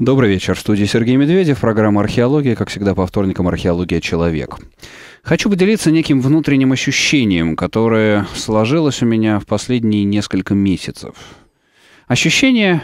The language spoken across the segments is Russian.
Добрый вечер. В студии Сергей Медведев. Программа «Археология». Как всегда, по вторникам «Археология. Человек». Хочу поделиться неким внутренним ощущением, которое сложилось у меня в последние несколько месяцев. Ощущение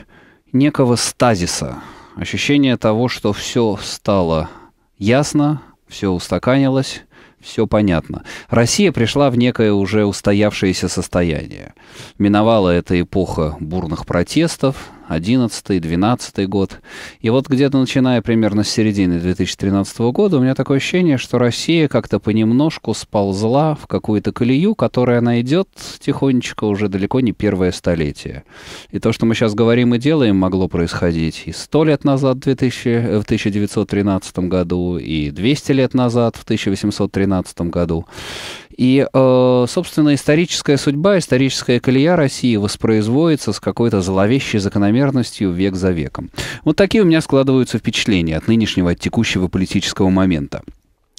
некого стазиса. Ощущение того, что все стало ясно, все устаканилось, все понятно. Россия пришла в некое уже устоявшееся состояние. Миновала эта эпоха бурных протестов, 11 12 год. И вот где-то начиная примерно с середины 2013 года у меня такое ощущение, что Россия как-то понемножку сползла в какую-то колею, которая она идет тихонечко уже далеко не первое столетие. И то, что мы сейчас говорим и делаем, могло происходить и сто лет назад, 2000, в 1913 году, и 200 лет назад, в 1813 году. И, э, собственно, историческая судьба, историческая колея России воспроизводится с какой-то зловещей закономерностью век за веком. Вот такие у меня складываются впечатления от нынешнего, от текущего политического момента.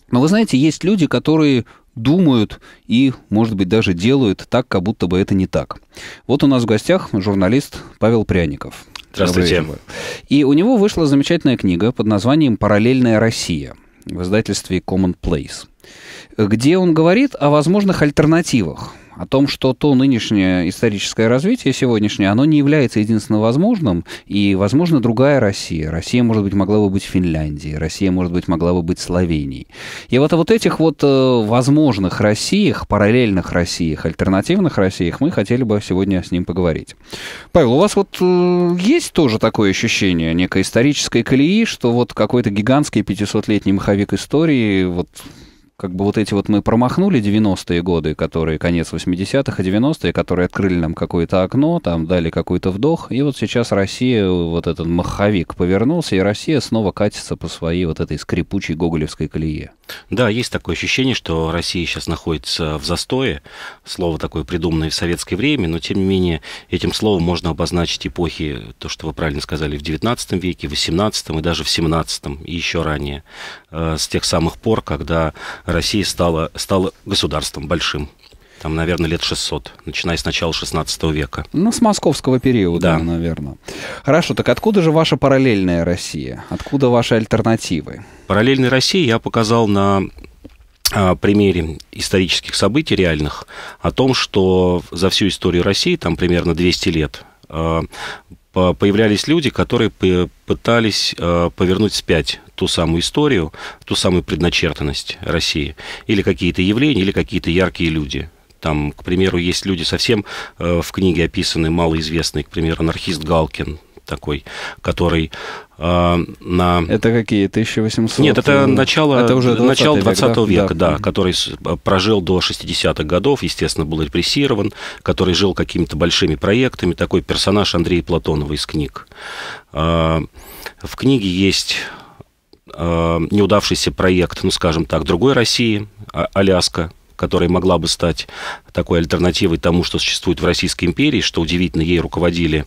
Но вы знаете, есть люди, которые думают и, может быть, даже делают так, как будто бы это не так. Вот у нас в гостях журналист Павел Пряников. Здравствуйте. И у него вышла замечательная книга под названием «Параллельная Россия» в издательстве Common Place где он говорит о возможных альтернативах, о том, что то нынешнее историческое развитие сегодняшнее, оно не является единственно возможным, и, возможно, другая Россия. Россия, может быть, могла бы быть Финляндией, Россия, может быть, могла бы быть Словенией. И вот о вот этих вот э, возможных Россиях, параллельных Россиях, альтернативных Россиях мы хотели бы сегодня с ним поговорить. Павел, у вас вот э, есть тоже такое ощущение некой исторической колеи, что вот какой-то гигантский 500-летний маховик истории вот как бы вот эти вот мы промахнули 90-е годы, которые конец 80-х и 90-е, которые открыли нам какое-то окно, там дали какой-то вдох, и вот сейчас Россия, вот этот маховик повернулся, и Россия снова катится по своей вот этой скрипучей гоголевской колее. Да, есть такое ощущение, что Россия сейчас находится в застое. Слово такое придуманное в советское время, но тем не менее этим словом можно обозначить эпохи, то, что вы правильно сказали, в 19 веке, в 18 и даже в 17 и еще ранее. Э, с тех самых пор, когда Россия стала, стала государством большим там, наверное, лет 600, начиная с начала 16 века. Ну, с московского периода, да. наверное. Хорошо, так откуда же ваша параллельная Россия? Откуда ваши альтернативы? Параллельная Россия я показал на а, примере исторических событий реальных о том, что за всю историю России, там примерно 200 лет, а, появлялись люди, которые пытались а, повернуть спять ту самую историю, ту самую предначертанность России, или какие-то явления, или какие-то яркие люди. Там, к примеру, есть люди совсем э, в книге описаны, малоизвестные, к примеру, анархист Галкин такой, который э, на... Это какие? 1800? Нет, это э, начало, это уже 20 начало 20 века, века да, да mm-hmm. который э, прожил до 60-х годов, естественно, был репрессирован, который жил какими-то большими проектами, такой персонаж Андрея Платонова из книг. Э, в книге есть неудавшийся проект, ну, скажем так, другой России, а, Аляска, которая могла бы стать такой альтернативой тому, что существует в Российской империи, что удивительно, ей руководили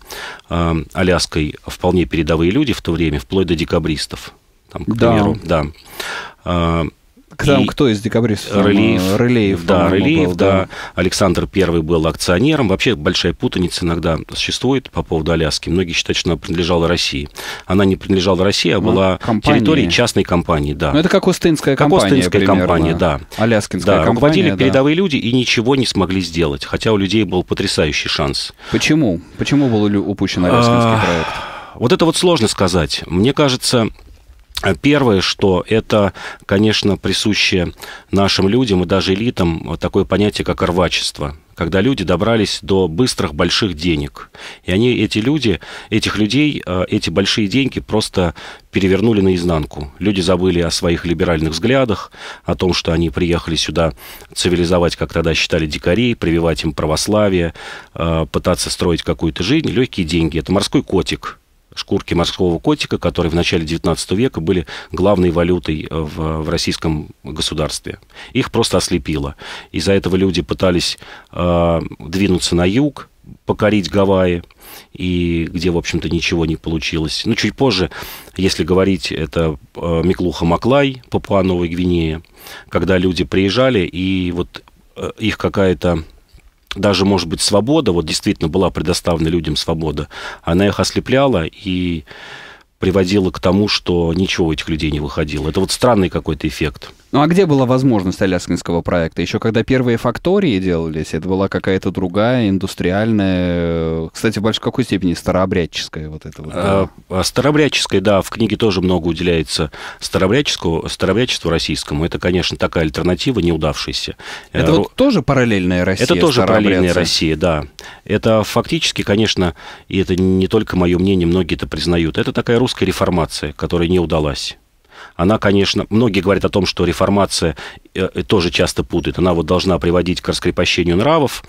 э, Аляской вполне передовые люди в то время, вплоть до декабристов. Там, к да. примеру, да. Э, там и кто из декабристов? Рылеев. Э, Рылеев, да, Рылеев, был, да. да. Александр Первый был акционером. Вообще большая путаница иногда существует по поводу Аляски. Многие считают, что она принадлежала России. Она не принадлежала России, а ну, была компания. территорией частной компании, да. Ну, это как Остинская как компания, Остинская примерно. компания, да. Аляскинская да, компания, руководили да. передовые люди и ничего не смогли сделать, хотя у людей был потрясающий шанс. Почему? Почему был упущен Аляскинский а... проект? Вот это вот сложно сказать. Мне кажется, Первое, что это, конечно, присуще нашим людям и даже элитам такое понятие, как рвачество когда люди добрались до быстрых больших денег. И они, эти люди, этих людей, э, эти большие деньги просто перевернули наизнанку. Люди забыли о своих либеральных взглядах, о том, что они приехали сюда цивилизовать, как тогда считали, дикарей, прививать им православие, э, пытаться строить какую-то жизнь. Легкие деньги. Это морской котик шкурки морского котика, которые в начале 19 века были главной валютой э, в, в российском государстве. Их просто ослепило. Из-за этого люди пытались э, двинуться на юг, покорить Гавайи, и где, в общем-то, ничего не получилось. Ну, чуть позже, если говорить, это э, Миклуха Маклай, Папуа-Новой Гвинея, когда люди приезжали, и вот э, их какая-то даже, может быть, свобода, вот действительно была предоставлена людям свобода, она их ослепляла и приводила к тому, что ничего у этих людей не выходило. Это вот странный какой-то эффект. Ну а где была возможность аляскинского проекта? Еще когда первые фактории делались, это была какая-то другая, индустриальная, кстати, в какой степени старообрядческая вот это вот. Да? А, старообрядческая, да, в книге тоже много уделяется старообрядческому, старообрядчеству российскому. Это, конечно, такая альтернатива неудавшаяся. Это Ро... вот э, тоже параллельная Россия? Это тоже параллельная Россия, да. Это фактически, конечно, и это не только мое мнение, многие это признают, это такая русская реформация, которая не удалась она, конечно, многие говорят о том, что реформация э, э, тоже часто путает. Она вот должна приводить к раскрепощению нравов,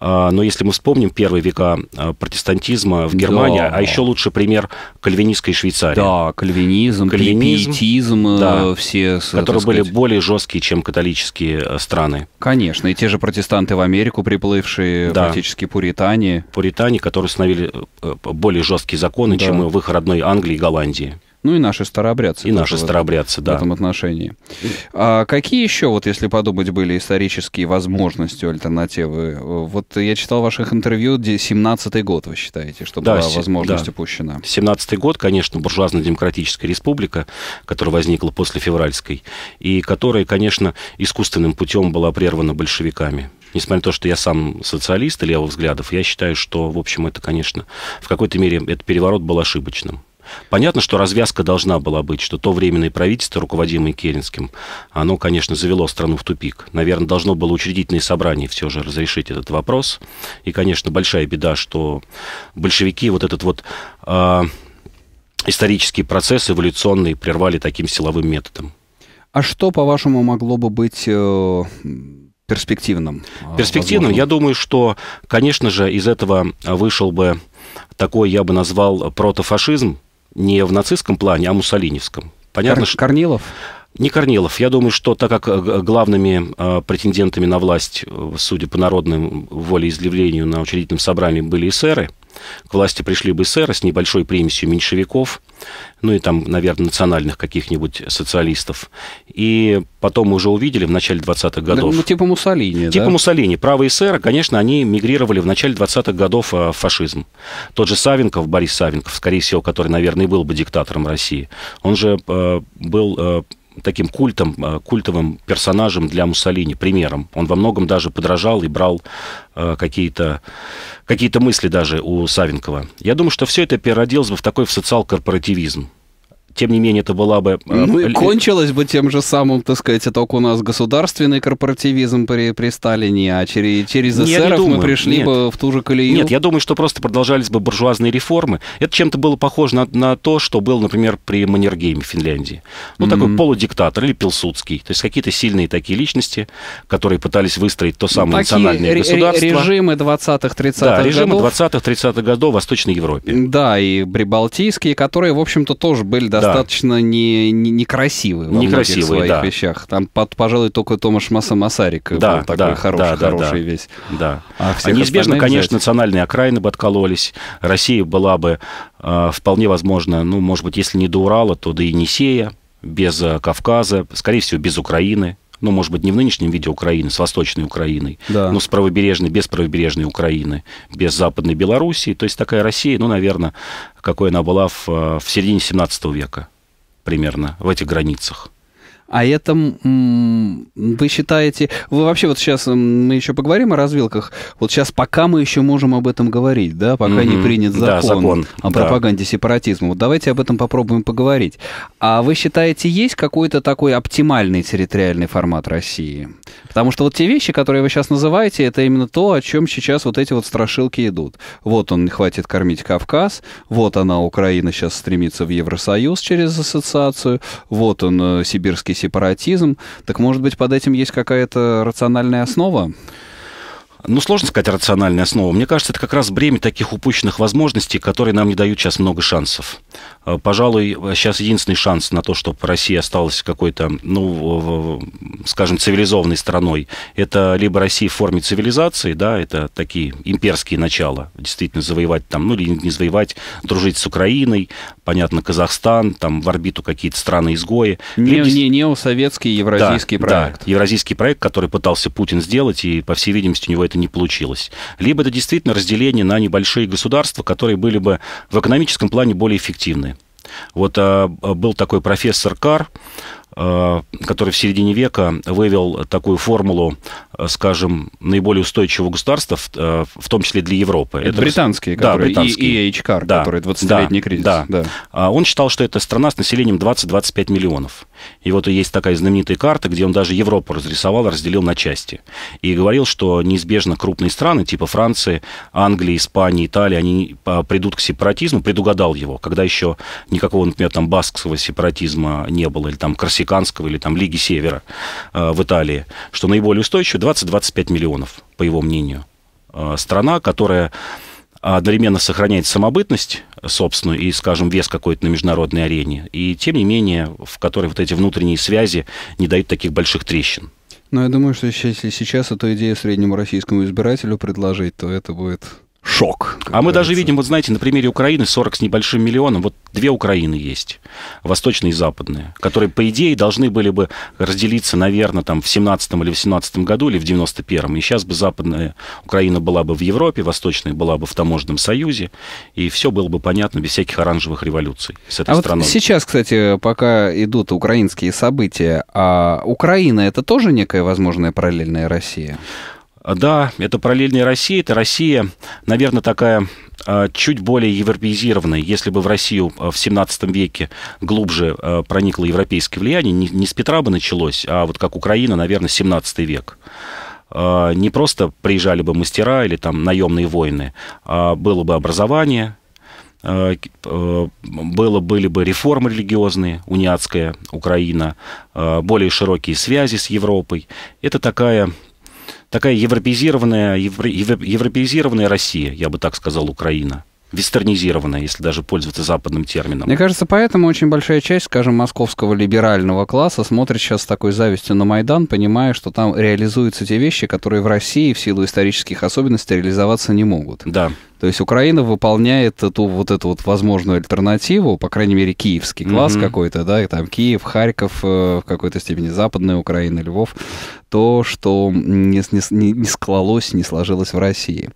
а, но если мы вспомним первые века а, протестантизма в Германии, да. а еще лучше пример кальвинистской Швейцарии. Да, кальвинизм, кальвинизм пиетизм, э, да, все... Которые сказать... были более жесткие, чем католические страны. Конечно, и те же протестанты в Америку, приплывшие, да. фактически пуритане. Пуритане, которые установили более жесткие законы, да. чем в их родной Англии и Голландии. Ну и наши старообрядцы. И наши старообрядцы, в, да. В этом отношении. А какие еще, вот если подумать, были исторические возможности, альтернативы? Вот я читал ваших интервью, где 17-й год, вы считаете, что да, была возможность да. упущена? 17-й год, конечно, буржуазно-демократическая республика, которая возникла после февральской, и которая, конечно, искусственным путем была прервана большевиками несмотря на то, что я сам социалист левых взглядов, я считаю, что, в общем, это, конечно, в какой-то мере этот переворот был ошибочным. Понятно, что развязка должна была быть, что то временное правительство, руководимое Керенским, оно, конечно, завело страну в тупик. Наверное, должно было учредительное собрание все же разрешить этот вопрос. И, конечно, большая беда, что большевики вот этот вот э, исторический процесс эволюционный прервали таким силовым методом. А что, по-вашему, могло бы быть... Э перспективным? А, перспективным, возможно. я думаю, что, конечно же, из этого вышел бы такой, я бы назвал, протофашизм, не в нацистском плане, а муссолиневском. Понятно, Кор- что... Корнилов? Не Корнилов. Я думаю, что так как э, главными э, претендентами на власть, э, судя по народным волеизъявлению на учредительном собрании, были эсеры, к власти пришли бы сэры с небольшой примесью меньшевиков, ну и там, наверное, национальных каких-нибудь социалистов. И потом мы уже увидели в начале 20-х годов... ну, типа Муссолини, Типа да? Муссолини. Правые сэры, конечно, они мигрировали в начале 20-х годов э, в фашизм. Тот же Савенков, Борис Савенков, скорее всего, который, наверное, и был бы диктатором России, он же э, был... Э, таким культом, э, культовым персонажем для Муссолини, примером. Он во многом даже подражал и брал э, какие-то какие мысли даже у Савенкова. Я думаю, что все это переродилось бы в такой в социал-корпоративизм тем не менее, это была бы... Э, ну и кончилось бы тем же самым, так сказать, только у нас государственный корпоративизм при, при Сталине, а через, через эсеров мы пришли Нет. бы в ту же колею. Нет, я думаю, что просто продолжались бы буржуазные реформы. Это чем-то было похоже на, на то, что было, например, при Маннергейме в Финляндии. Ну, mm-hmm. такой полудиктатор или Пилсудский. То есть какие-то сильные такие личности, которые пытались выстроить то самое ну, национальное государство. режимы 20-х, 30-х да, годов. режимы 20-х, 30-х годов в Восточной Европе. Да, и прибалтийские, которые, в общем-то, тоже были достаточно достаточно не, не, некрасивые во некрасивый, многих своих да. вещах. Там, под, пожалуй, только Томаш Маса Масарик э, да, был такой да, хороший, да, хороший да, весь. Да. А, а неизбежно, конечно, национальные окраины бы откололись. Россия была бы э, вполне возможно, ну, может быть, если не до Урала, то до Енисея, без э, Кавказа, скорее всего, без Украины, ну, может быть, не в нынешнем виде Украины, с Восточной Украиной, да. но с правобережной, без правобережной Украины, без Западной Белоруссии. То есть такая Россия, ну, наверное, какой она была в, э, в середине 17 века примерно, в этих границах. А это вы считаете... Вы вообще вот сейчас, мы еще поговорим о развилках. Вот сейчас пока мы еще можем об этом говорить, да, пока mm-hmm. не принят закон, да, закон. о пропаганде да. сепаратизма. Вот давайте об этом попробуем поговорить. А вы считаете, есть какой-то такой оптимальный территориальный формат России? Потому что вот те вещи, которые вы сейчас называете, это именно то, о чем сейчас вот эти вот страшилки идут. Вот он, хватит кормить Кавказ, вот она, Украина сейчас стремится в Евросоюз через ассоциацию, вот он, э, сибирский сепаратизм. Так, может быть, под этим есть какая-то рациональная основа? Ну, сложно сказать рациональная основа. Мне кажется, это как раз бремя таких упущенных возможностей, которые нам не дают сейчас много шансов. Э, пожалуй, сейчас единственный шанс на то, чтобы Россия осталась какой-то, ну, скажем, цивилизованной страной, это либо Россия в форме цивилизации, да, это такие имперские начала, действительно завоевать там, ну, или не завоевать, дружить с Украиной, понятно, Казахстан, там в орбиту какие-то страны-изгои. Не, либо... не, неосоветский евразийский да, проект. Да, евразийский проект, который пытался Путин сделать, и, по всей видимости, у него это это не получилось. Либо это действительно разделение на небольшие государства, которые были бы в экономическом плане более эффективны. Вот а, а был такой профессор Кар, Э, который в середине века вывел такую формулу, э, скажем, наиболее устойчивого государства, э, в том числе для Европы. Это, это британские, да, британские. И EHCAR, да, который 20-летний да, кризис. Да. да. А он считал, что это страна с населением 20-25 миллионов. И вот есть такая знаменитая карта, где он даже Европу разрисовал, разделил на части. И говорил, что неизбежно крупные страны, типа Франции, Англии, Испании, Италии, они а, придут к сепаратизму, предугадал его, когда еще никакого, например, там баскского сепаратизма не было, или там корсиканского Тихоокеанского или там Лиги Севера э, в Италии, что наиболее устойчиво 20-25 миллионов, по его мнению. Э, страна, которая одновременно сохраняет самобытность собственную и, скажем, вес какой-то на международной арене, и тем не менее, в которой вот эти внутренние связи не дают таких больших трещин. Но я думаю, что если сейчас эту идею среднему российскому избирателю предложить, то это будет шок. А мы даже видим, вот знаете, на примере Украины 40 с небольшим миллионом, вот две Украины есть, восточная и западная, которые, по идее, должны были бы разделиться, наверное, там в 17 или в 17 году, или в 91-м, и сейчас бы западная Украина была бы в Европе, восточная была бы в Таможенном Союзе, и все было бы понятно без всяких оранжевых революций с этой а страной. Вот сейчас, кстати, пока идут украинские события, а Украина это тоже некая возможная параллельная Россия? А, да, это параллельная Россия. Это Россия, наверное, такая а, чуть более европеизированной, если бы в Россию а, в 17 веке глубже проникло европейское влияние, не с Петра бы началось, а вот как Украина, наверное, 17 век не просто приезжали бы мастера или там наемные воины, а было бы образование, было, были бы реформы религиозные, униатская Украина, более широкие связи с Европой. Это такая такая европеизированная, евро, европеизированная Россия, я бы так сказал, Украина вестернизированная, если даже пользоваться западным термином. Мне кажется, поэтому очень большая часть, скажем, московского либерального класса смотрит сейчас с такой завистью на Майдан, понимая, что там реализуются те вещи, которые в России в силу исторических особенностей реализоваться не могут. Да. То есть Украина выполняет ту вот эту вот возможную альтернативу, по крайней мере, киевский класс mm-hmm. какой-то, да, и там Киев, Харьков, э, в какой-то степени Западная Украина, Львов, то, что не, не, не склалось, не сложилось в России.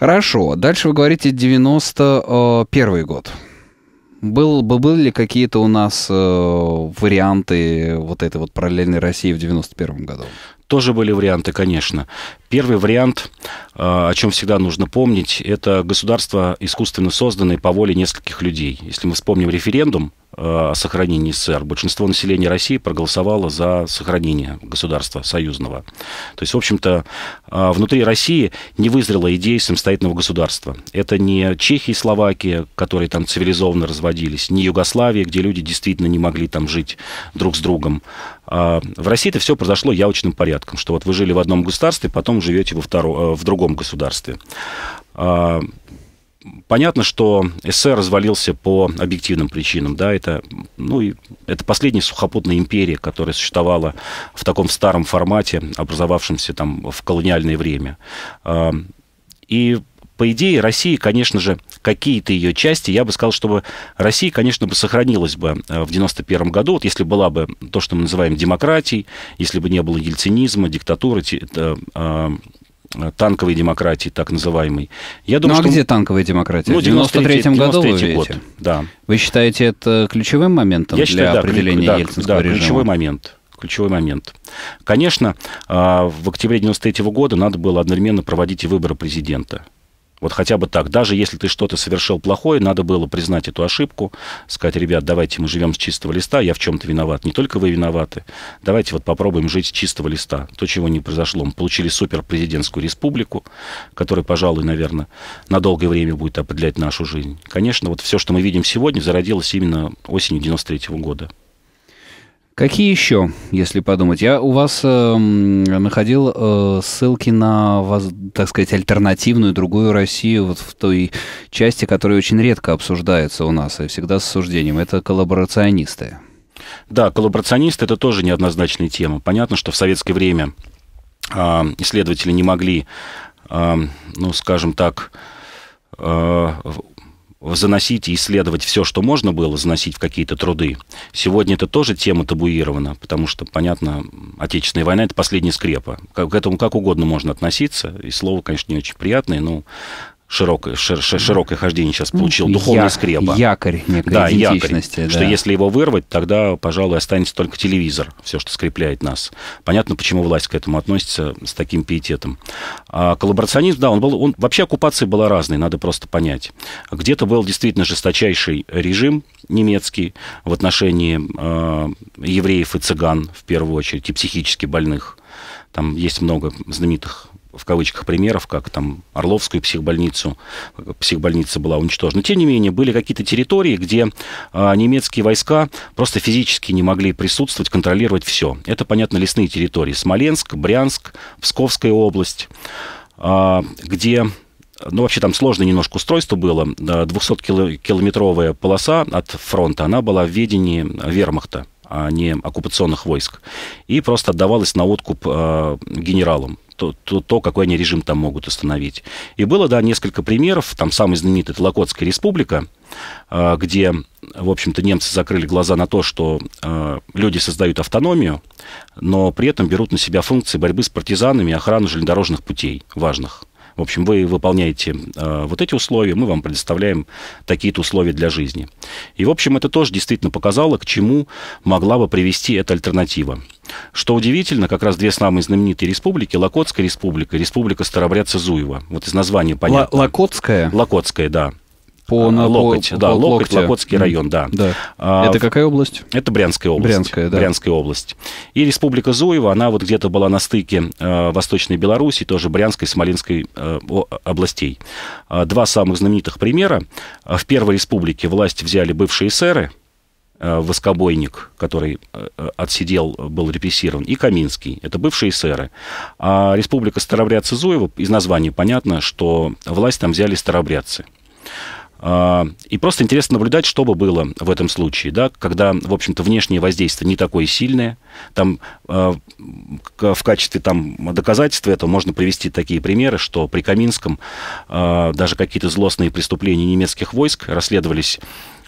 Хорошо, дальше вы говорите 91 э, год. Был, были ли какие-то у нас э, варианты вот этой вот параллельной России в 91 году? Тоже были варианты, конечно. Первый вариант, э, о чем всегда нужно помнить, это государство, искусственно созданное по воле нескольких людей. Если мы вспомним референдум о э, сохранении СССР. Большинство населения России проголосовало за сохранение государства союзного. То есть, в общем-то, э, внутри России не вызрела идея самостоятельного государства. Это не Чехия и Словакия, которые там цивилизованно разводились, не Югославия, где люди действительно не могли там жить друг с другом. А в России это все произошло явочным порядком, что вот вы жили в одном государстве, потом живете во второ, э, в другом государстве. А, понятно, что СССР развалился по объективным причинам. Да, это, ну, и это последняя сухопутная империя, которая существовала в таком старом формате, образовавшемся там в колониальное время. А, и по идее, России, конечно же, какие-то ее части, я бы сказал, чтобы Россия, конечно, бы сохранилась бы э, в 91 году, вот если была бы то, что мы называем демократией, если бы не было ельцинизма, диктатуры, э, а, Э, танковой демократии, так называемой. Я думаю, ну а что... где танковая демократия? Ну, в 93-м году 93 вы год, да. Вы считаете это ключевым моментом Я для считаю, да, определения да, ельцинского да, режима? ключевой момент. Ключевой момент. Конечно, а, в октябре 93 -го года надо было одновременно проводить и выборы президента. Вот хотя бы так. Даже если ты что-то совершил плохое, надо было признать эту ошибку, сказать, ребят, давайте мы живем с чистого листа, я в чем-то виноват. Не только вы виноваты. Давайте вот попробуем жить с чистого листа. То, чего не произошло. Мы получили суперпрезидентскую республику, которая, пожалуй, наверное, на долгое время будет определять нашу жизнь. Конечно, вот все, что мы видим сегодня, зародилось именно осенью 93 года. Какие еще, если подумать? Я у вас э, находил э, ссылки на, вас, так сказать, альтернативную другую Россию вот в той части, которая очень редко обсуждается у нас и а всегда с осуждением. Это коллаборационисты. Да, коллаборационисты – это тоже неоднозначная тема. Понятно, что в советское время э, исследователи не могли, э, ну, скажем так, э, заносить и исследовать все, что можно было заносить в какие-то труды. Сегодня это тоже тема табуирована, потому что, понятно, Отечественная война – это последняя скрепа. К этому как угодно можно относиться, и слово, конечно, не очень приятное, но широкое, шир, широкое хождение сейчас ну, получил, ну, духовный я, скрепа. Якорь некой да, идентичности. Якорь, да. Что если его вырвать, тогда, пожалуй, останется только телевизор, все, что скрепляет нас. Понятно, почему власть к этому относится с таким пиететом. А коллаборационизм, да, он был, он, вообще оккупации была разной, надо просто понять. Где-то был действительно жесточайший режим немецкий в отношении э, евреев и цыган, в первую очередь, и психически больных. Там есть много знаменитых в кавычках примеров, как там Орловскую психбольницу, психбольница была уничтожена. Тем не менее, были какие-то территории, где а, немецкие войска просто физически не могли присутствовать, контролировать все. Это, понятно, лесные территории. Смоленск, Брянск, Псковская область, а, где ну, вообще там сложное немножко устройство было. 200-километровая полоса от фронта, она была в ведении вермахта, а не оккупационных войск. И просто отдавалась на откуп э, генералам то, то, то, какой они режим там могут установить. И было, да, несколько примеров. Там самый знаменитый – это Локотская республика, а, где, в общем-то, немцы закрыли глаза на то, что а, люди создают автономию, но при этом берут на себя функции борьбы с партизанами и охрану железнодорожных путей важных. В общем, вы выполняете э, вот эти условия, мы вам предоставляем такие-то условия для жизни. И, в общем, это тоже действительно показало, к чему могла бы привести эта альтернатива. Что удивительно, как раз две самые знаменитые республики, Локотская республика, республика Старобрядца-Зуева. Вот из названия понятно. Л- Локотская? Локотская, да. По, а, на, локоть, по, да, по, локоть, локтя. Локотский район, да. да. А, это какая область? Это Брянская область. Брянская, да. Брянская область. И Республика Зуева, она вот где-то была на стыке э, Восточной Белоруссии, тоже Брянской, Смоленской э, областей. А, два самых знаменитых примера. А, в Первой Республике власть взяли бывшие эсеры – Э, воскобойник, который э, э, отсидел, был репрессирован, и Каминский. Это бывшие эсеры. А республика Старобрядцы Зуева, из названия понятно, что власть там взяли старобрядцы. А, и просто интересно наблюдать, что бы было в этом случае, да, когда, в общем-то, внешнее воздействие не такое сильное. Там в качестве там, доказательства этого можно привести такие примеры, что при Каминском даже какие-то злостные преступления немецких войск расследовались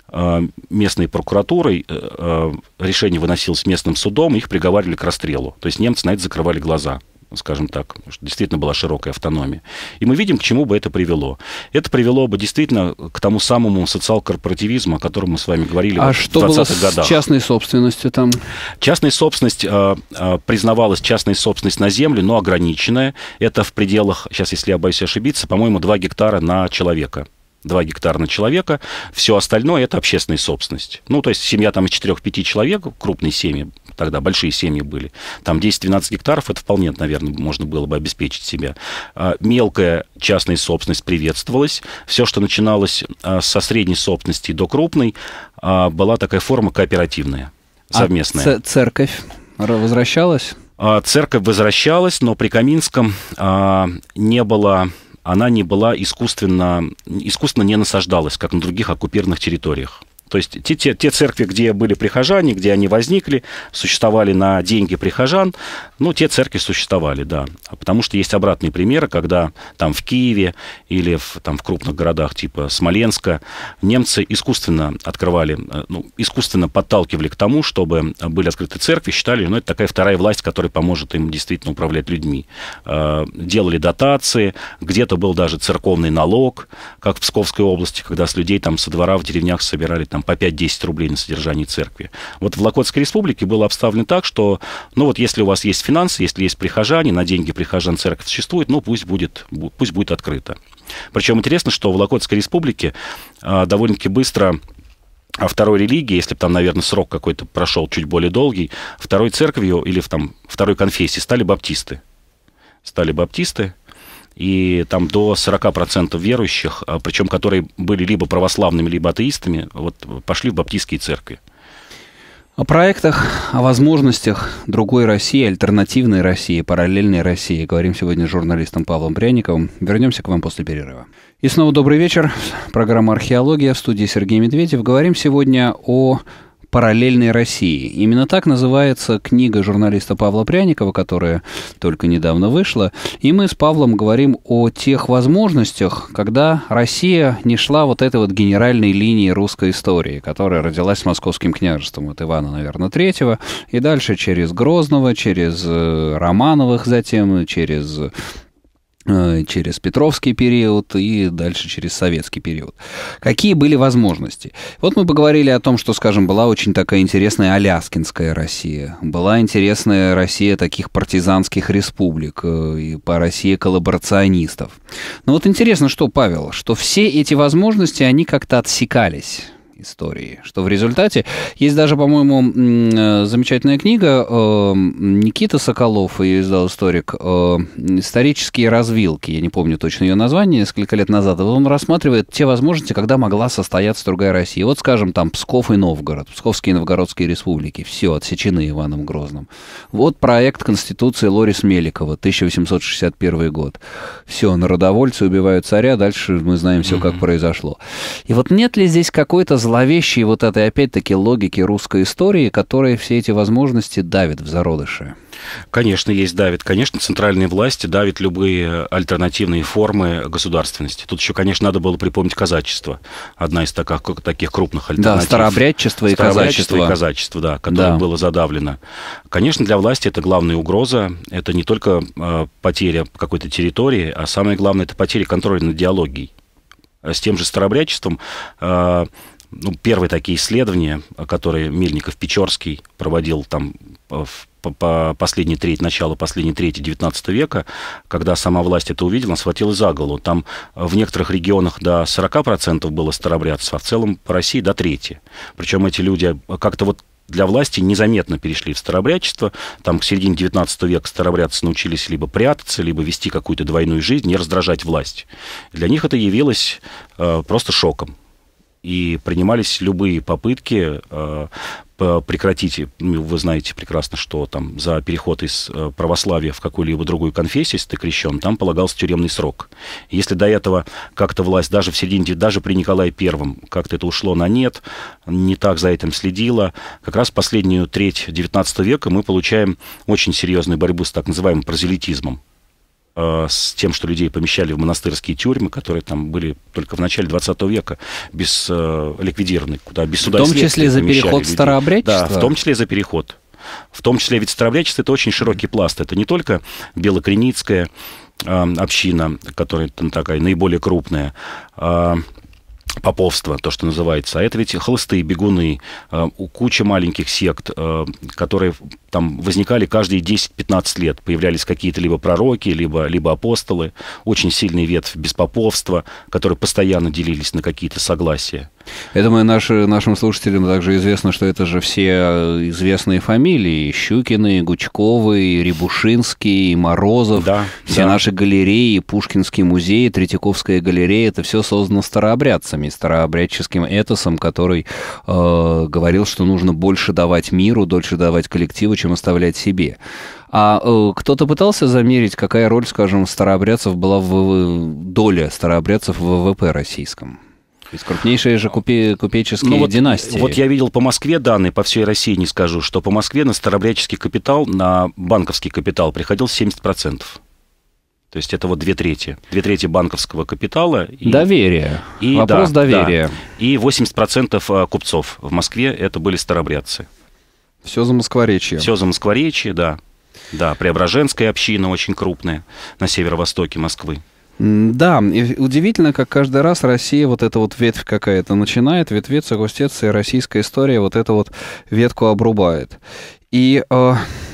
Э, местной прокуратурой, э, э, решение выносилось местным судом, их приговаривали к расстрелу. То есть немцы на это закрывали глаза скажем так, действительно была широкая автономия. И мы видим, к чему бы это привело. Это привело бы действительно к тому самому социал-корпоративизму, о котором мы с вами говорили а в 20-х годах. А что было с частной собственностью там? Частная собственность, признавалась частная собственность на землю, но ограниченная. Это в пределах, сейчас, если я боюсь ошибиться, по-моему, 2 гектара на человека. 2 гектара на человека, все остальное это общественная собственность. Ну, то есть семья там из 4-5 человек, крупные семьи, тогда большие семьи были, там 10-12 гектаров, это вполне, наверное, можно было бы обеспечить себя. А, мелкая частная собственность приветствовалась, все, что начиналось а, со средней собственности до крупной, а, была такая форма кооперативная, совместная. А церковь возвращалась? Церковь возвращалась, но при Каминском не было она не была искусственно, искусственно не насаждалась, как на других оккупированных территориях. То есть те, те, те церкви, где были прихожане, где они возникли, существовали на деньги прихожан, ну, те церкви существовали, да. А потому что есть обратные примеры, когда там в Киеве или в, там, в крупных городах типа Смоленска немцы искусственно открывали, э, ну, искусственно подталкивали к тому, чтобы э, были открыты церкви, считали, ну, это такая вторая власть, которая поможет им действительно управлять людьми. Э, делали дотации, где-то был даже церковный налог, как в Псковской области, когда с людей там со двора в деревнях собирали там там, по 5-10 рублей на содержание церкви. Вот в Локотской республике было обставлено так, что, ну вот если у вас есть финансы, если есть прихожане, на деньги прихожан церковь существует, ну пусть будет, пусть будет открыто. Причем интересно, что в Локотской республике э, довольно-таки быстро а второй религии, если бы там, наверное, срок какой-то прошел чуть более долгий, второй церковью или в, там, второй конфессии стали баптисты. Стали баптисты, и там до 40% верующих, а, причем которые были либо православными, либо атеистами, вот пошли в баптистские церкви. О проектах, о возможностях другой России, альтернативной России, параллельной России говорим сегодня с журналистом Павлом Пряниковым. Вернемся к вам после перерыва. И снова добрый вечер. Программа «Археология» в студии Сергей Медведев. Говорим сегодня о параллельной России. Именно так называется книга журналиста Павла Пряникова, которая только недавно вышла. И мы с Павлом говорим о тех возможностях, когда Россия не шла вот этой вот генеральной линии русской истории, которая родилась с Московским княжеством от Ивана, наверное, Третьего, и дальше через Грозного, через э, Романовых затем, через Э, через Петровский период и дальше через советский период. Какие были возможности? Вот мы поговорили о том, что, скажем, была очень такая интересная Аляскинская Россия, была интересная Россия таких партизанских республик, э, и по России коллаборационистов. Но вот интересно, что, Павел, что все эти возможности, они как-то отсекались истории. Что в результате... Есть даже, по-моему, э, замечательная книга э, Никита Соколов, ее издал историк, э, «Исторические развилки». Я не помню точно ее название, несколько лет назад. А он рассматривает те возможности, когда могла состояться другая Россия. Вот, скажем, там Псков и Новгород, Псковские и Новгородские республики, все отсечены Иваном Грозным. Вот проект Конституции Лорис Меликова, 1861 год. Все, народовольцы убивают царя, дальше мы знаем все, как произошло. И вот нет ли здесь какой-то зло зловещей вот этой, опять-таки, логики русской истории, которая все эти возможности давит в зародыше. Конечно, есть давит. Конечно, центральные власти давят любые альтернативные формы государственности. Тут еще, конечно, надо было припомнить казачество. Одна из таких, таких крупных альтернатив. Да, старообрядчество и старообрядчество казачество. и казачество, да, которое да. было задавлено. Конечно, для власти это главная угроза. Это не только э, потеря какой-то территории, а самое главное, это потеря контроля над диалогией а с тем же старобрячеством, а, ну, первые такие исследования, которые Мельников Печорский проводил там э, в по последней треть, начало последней трети XIX века, когда сама власть это увидела, схватила за голову. Там э, в некоторых регионах до 40% было старобрядцев, а в целом по России до трети. Причем эти люди э, как-то вот для власти незаметно перешли в старобрядчество. Там к середине XIX века старобрядцы научились либо прятаться, либо вести какую-то двойную жизнь, не раздражать власть. Для них это явилось э, просто шоком и принимались любые попытки э, прекратить. Ну, вы знаете прекрасно, что там за переход из э, православия в какую-либо другую конфессию, если ты крещен, там полагался тюремный срок. Если до этого как-то власть даже в середине, даже при Николае Первом как-то это ушло на нет, не так за этим следила, как раз последнюю треть XIX века мы получаем очень серьезную борьбу с так называемым прозелитизмом Э, с тем, что людей помещали в монастырские тюрьмы, которые там были только в начале 20 века, без э, ликвидированы, куда без суда В том числе за переход людей. в Да, в том числе за переход. В том числе ведь старообрядчество – это очень широкий пласт. Это не только белокреницкая э, община, которая там, такая наиболее крупная, э, поповство, то, что называется. А это ведь холостые бегуны, э, куча маленьких сект, э, которые там возникали каждые 10-15 лет. Появлялись какие-то либо пророки, либо, либо апостолы. Очень сильный ветвь беспоповства, которые постоянно делились на какие-то согласия. Это думаю, наши, нашим слушателям также известно, что это же все э, известные фамилии. Щукины, Гучковы, Рябушинский, Морозов. Да, все да. наши галереи, Пушкинский музей, Третьяковская галерея. Это все создано старообрядцами, старообрядческим этосом, который э, говорил, что нужно больше давать миру, дольше давать коллективу, чем оставлять себе. А э, кто-то пытался замерить, какая роль, скажем, старообрядцев была в, в доля старообрядцев в ВВП российском? Ведь крупнейшие же купе, купеческие ну, вот, династии. Вот я видел по Москве данные, по всей России не скажу, что по Москве на старобряческий капитал, на банковский капитал приходил 70%. То есть это вот две трети. Две трети банковского капитала. И, Доверие. И, Вопрос да, доверия. Да. И 80% а, купцов в Москве это были старобрядцы. Все за Москворечье. Все за Москворечье, да. Да, Преображенская община очень крупная на северо-востоке Москвы. Да, и удивительно, как каждый раз Россия вот эта вот ветвь какая-то начинает ветвиться, густеться, и российская история вот эту вот ветку обрубает. И э,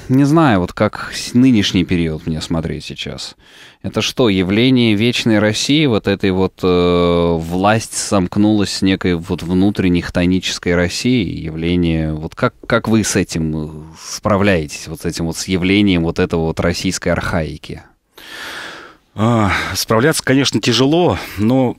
не знаю, вот как нынешний период мне смотреть сейчас. Это что, явление вечной России, вот этой вот э, власть сомкнулась с некой вот внутренней хтонической Россией, явление, вот как, как вы с этим э, справляетесь, вот с этим вот с явлением вот этого вот российской архаики? А, справляться, конечно, тяжело, но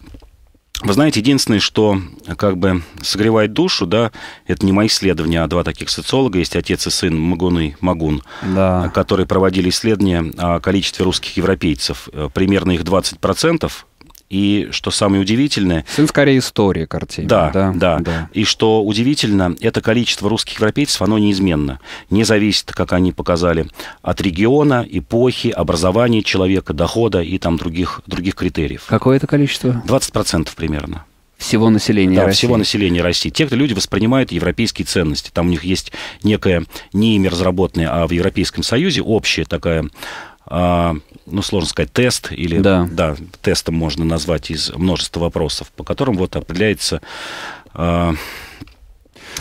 вы знаете, единственное, что как бы согревает душу, да, это не мои исследования, а два таких социолога, есть отец и сын Магун и Магун, да. которые проводили исследования о количестве русских европейцев. Э, примерно их 20%, и что самое удивительное... Сын скорее история картины. Да, да, да, да. И что удивительно, это количество русских европейцев, оно неизменно. Не зависит, как они показали, от региона, эпохи, образования человека, дохода и там других, других критериев. Какое это количество? 20% примерно всего населения да, России. всего населения России. Те, кто люди воспринимают европейские ценности. Там у них есть некое не ими разработанное, а в Европейском Союзе общая такая а, ну, сложно сказать, тест, или, да. да, тестом можно назвать из множества вопросов, по которым вот определяется а, а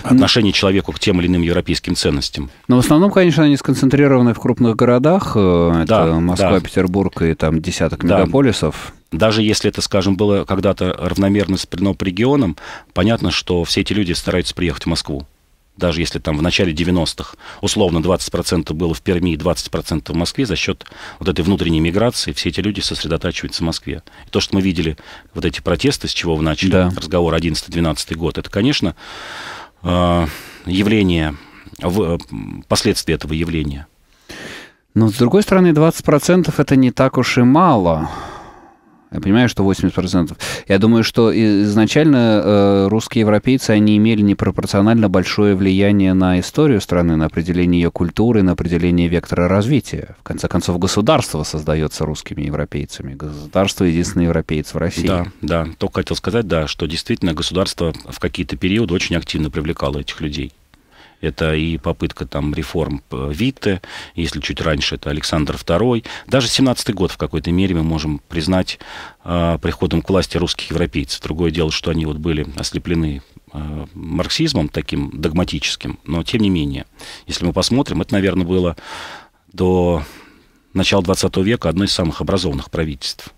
ну отношение человека к тем или иным европейским ценностям. Но ну, в основном, конечно, они сконцентрированы в крупных городах. Э, это да, Москва, да. Петербург и там десяток да. мегаполисов. Даже если это, скажем, было когда-то равномерно распределено по регионам, понятно, что все эти люди стараются приехать в Москву даже если там в начале 90-х условно 20% было в Перми и 20% в Москве, за счет вот этой внутренней миграции все эти люди сосредотачиваются в Москве. И то, что мы видели, вот эти протесты, с чего вы начали да. разговор 11-12 год, это, конечно, э, явление, э, последствия этого явления. Но, с другой стороны, 20% это не так уж и мало. Я понимаю, что 80%. Я думаю, что изначально э, русские европейцы, они имели непропорционально большое влияние на историю страны, на определение ее культуры, на определение вектора развития. В конце концов, государство создается русскими европейцами. Государство — единственный европеец в России. Да, да. Только хотел сказать, да, что действительно государство в какие-то периоды очень активно привлекало этих людей. Это и попытка там реформ Витте, если чуть раньше это Александр II. Даже 17 й год в какой-то мере мы можем признать э, приходом к власти русских европейцев. Другое дело, что они вот были ослеплены э, марксизмом таким догматическим, но тем не менее, если мы посмотрим, это, наверное, было до начала 20 века одно из самых образованных правительств.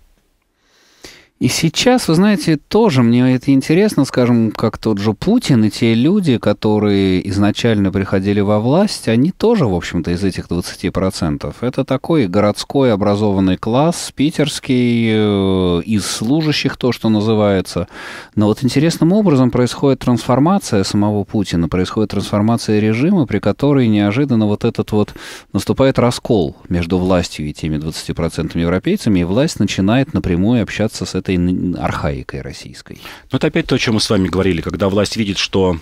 И сейчас, вы знаете, тоже мне это интересно, скажем, как тот же Путин и те люди, которые изначально приходили во власть, они тоже, в общем-то, из этих 20%. Это такой городской образованный класс, питерский, э, из служащих то, что называется. Но вот интересным образом происходит трансформация самого Путина, происходит трансформация режима, при которой неожиданно вот этот вот наступает раскол между властью и теми 20% европейцами, и власть начинает напрямую общаться с этой этой архаикой российской. Ну это опять то, о чем мы с вами говорили, когда власть видит, что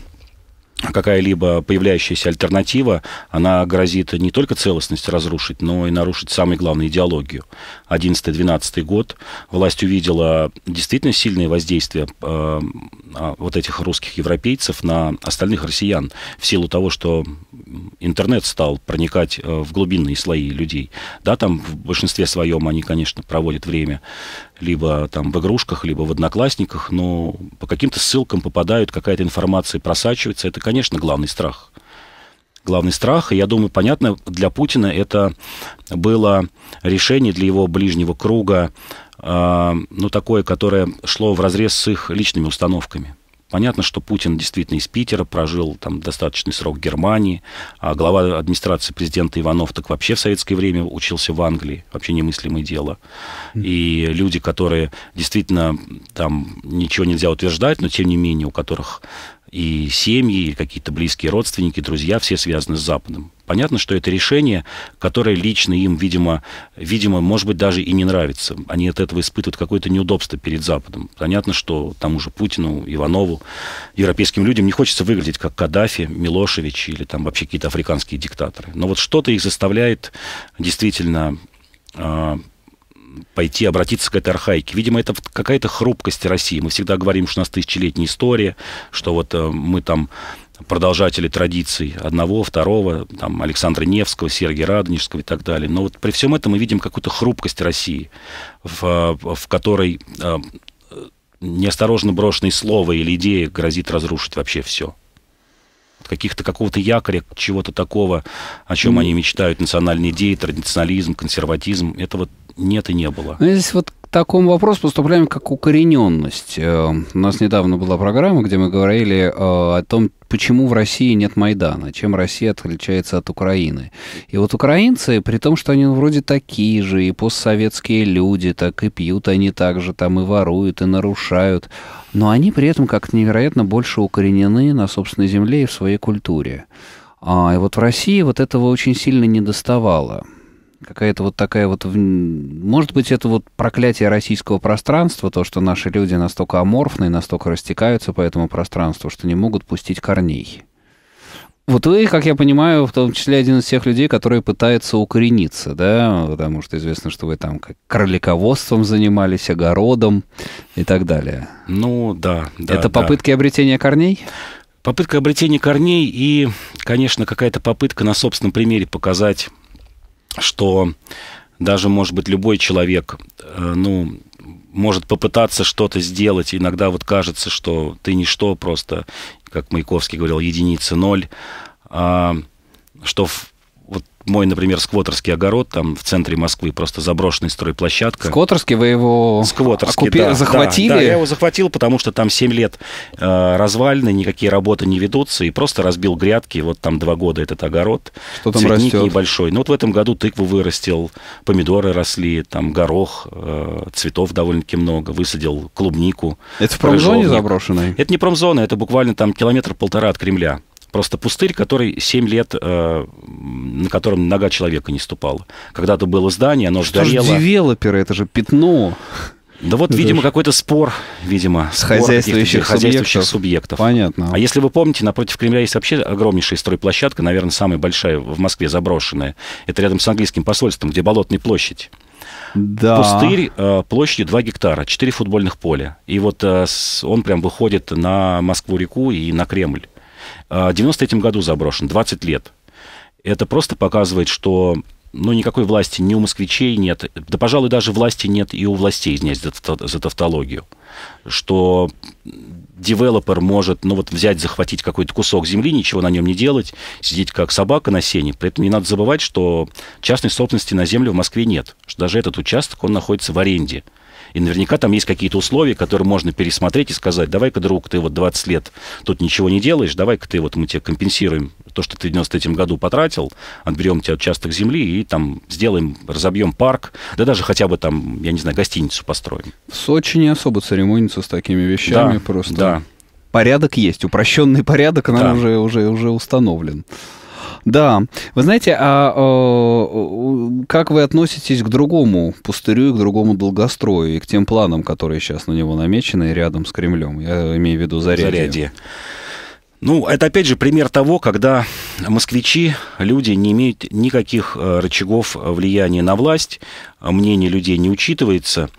какая-либо появляющаяся альтернатива, она грозит не только целостность разрушить, но и нарушить самую главную идеологию. 11-12 год власть увидела действительно сильное воздействие э, а, вот этих русских европейцев на остальных россиян в силу того, что интернет стал проникать э, в глубинные слои людей. Да, там в большинстве своем они, конечно, проводят время либо там в игрушках, либо в одноклассниках, но по каким-то ссылкам попадают, какая-то информация просачивается. Это, конечно, главный страх. Главный страх, и я думаю, понятно, для Путина это было решение для его ближнего круга, э, ну, такое, которое шло в разрез с их личными установками. Понятно, что Путин действительно из Питера, прожил там достаточный срок в Германии, а глава администрации президента Иванов так вообще в советское время учился в Англии, вообще немыслимое дело. И люди, которые действительно там ничего нельзя утверждать, но тем не менее у которых и семьи, и какие-то близкие родственники, друзья, все связаны с Западом. Понятно, что это решение, которое лично им, видимо, видимо, может быть, даже и не нравится. Они от этого испытывают какое-то неудобство перед Западом. Понятно, что тому же Путину, Иванову, европейским людям не хочется выглядеть как Каддафи, Милошевич или там вообще какие-то африканские диктаторы. Но вот что-то их заставляет действительно а, пойти обратиться к этой архаике. Видимо, это какая-то хрупкость России. Мы всегда говорим, что у нас тысячелетняя история, что вот э, мы там продолжатели традиций одного, второго, там, Александра Невского, Сергия Радонежского и так далее. Но вот при всем этом мы видим какую-то хрупкость России, в, в которой а, неосторожно брошенные слова или идеи грозит разрушить вообще все каких-то какого-то якоря, чего-то такого, о чем mm. они мечтают, национальные идеи, традиционализм, консерватизм, этого нет и не было. Но ну, здесь вот к такому вопросу поступаем как укорененность. Э, у нас недавно была программа, где мы говорили э, о том, почему в России нет Майдана, чем Россия отличается от Украины. И вот украинцы, при том, что они вроде такие же, и постсоветские люди, так и пьют они так же, там и воруют, и нарушают, но они при этом как-то невероятно больше укоренены на собственной земле и в своей культуре. А, и вот в России вот этого очень сильно недоставало какая-то вот такая вот... Может быть, это вот проклятие российского пространства, то, что наши люди настолько аморфны, настолько растекаются по этому пространству, что не могут пустить корней. Вот вы, как я понимаю, в том числе один из тех людей, которые пытаются укорениться, да, потому что известно, что вы там как кролиководством занимались, огородом и так далее. Ну, да. да Это попытки да. обретения корней? Попытка обретения корней и, конечно, какая-то попытка на собственном примере показать что даже, может быть, любой человек, э, ну, может попытаться что-то сделать. Иногда вот кажется, что ты ничто, просто, как Маяковский говорил, единица ноль. А, что мой, например, сквотерский огород, там в центре Москвы просто заброшенная стройплощадка. Сквотерский вы его оккупи... да, захватили? Да, да, я его захватил, потому что там 7 лет э, развалины, никакие работы не ведутся, и просто разбил грядки, вот там два года этот огород. Что там растет? небольшой. Ну вот в этом году тыкву вырастил, помидоры росли, там горох, э, цветов довольно-таки много, высадил клубнику. Это в промзоне рыжовник. заброшенной? Это не промзона, это буквально там километр-полтора от Кремля. Просто пустырь, который 7 лет, э, на котором нога человека не ступала. Когда-то было здание, оно Что сгорело. Же девелоперы, это же пятно. Да вот, видимо, какой-то спор, видимо, с спор хозяйствующих, хозяйствующих субъектов. Понятно. А если вы помните, напротив Кремля есть вообще огромнейшая стройплощадка, наверное, самая большая в Москве заброшенная. Это рядом с английским посольством, где Болотная площадь. Да. Пустырь э, площадью 2 гектара, 4 футбольных поля. И вот э, он прям выходит на Москву-реку и на Кремль. А, в 93 году заброшен, 20 лет. Это просто показывает, что ну, никакой власти ни у москвичей нет, да, пожалуй, даже власти нет и у властей, извиняюсь за тавтологию, что девелопер может, ну, вот взять, захватить какой-то кусок земли, ничего на нем не делать, сидеть как собака на сене. При этом не надо забывать, что частной собственности на землю в Москве нет, что даже этот участок, он находится в аренде. И наверняка там есть какие-то условия, которые можно пересмотреть и сказать, давай-ка, друг, ты вот 20 лет тут ничего не делаешь, давай-ка ты вот мы тебе компенсируем то, что ты в 93 году потратил, отберем тебя участок земли и там сделаем, разобьем парк, да даже хотя бы там, я не знаю, гостиницу построим. В Сочи не особо церемонится с такими вещами да, просто. Да, порядок есть, упрощенный порядок, он да. уже, уже, уже установлен. Да. Вы знаете, а, а как вы относитесь к другому пустырю и к другому долгострою, и к тем планам, которые сейчас на него намечены рядом с Кремлем? Я имею в виду зарядье. зарядье. Ну, это опять же пример того, когда москвичи, люди не имеют никаких э, рычагов влияния на власть, мнение людей не учитывается.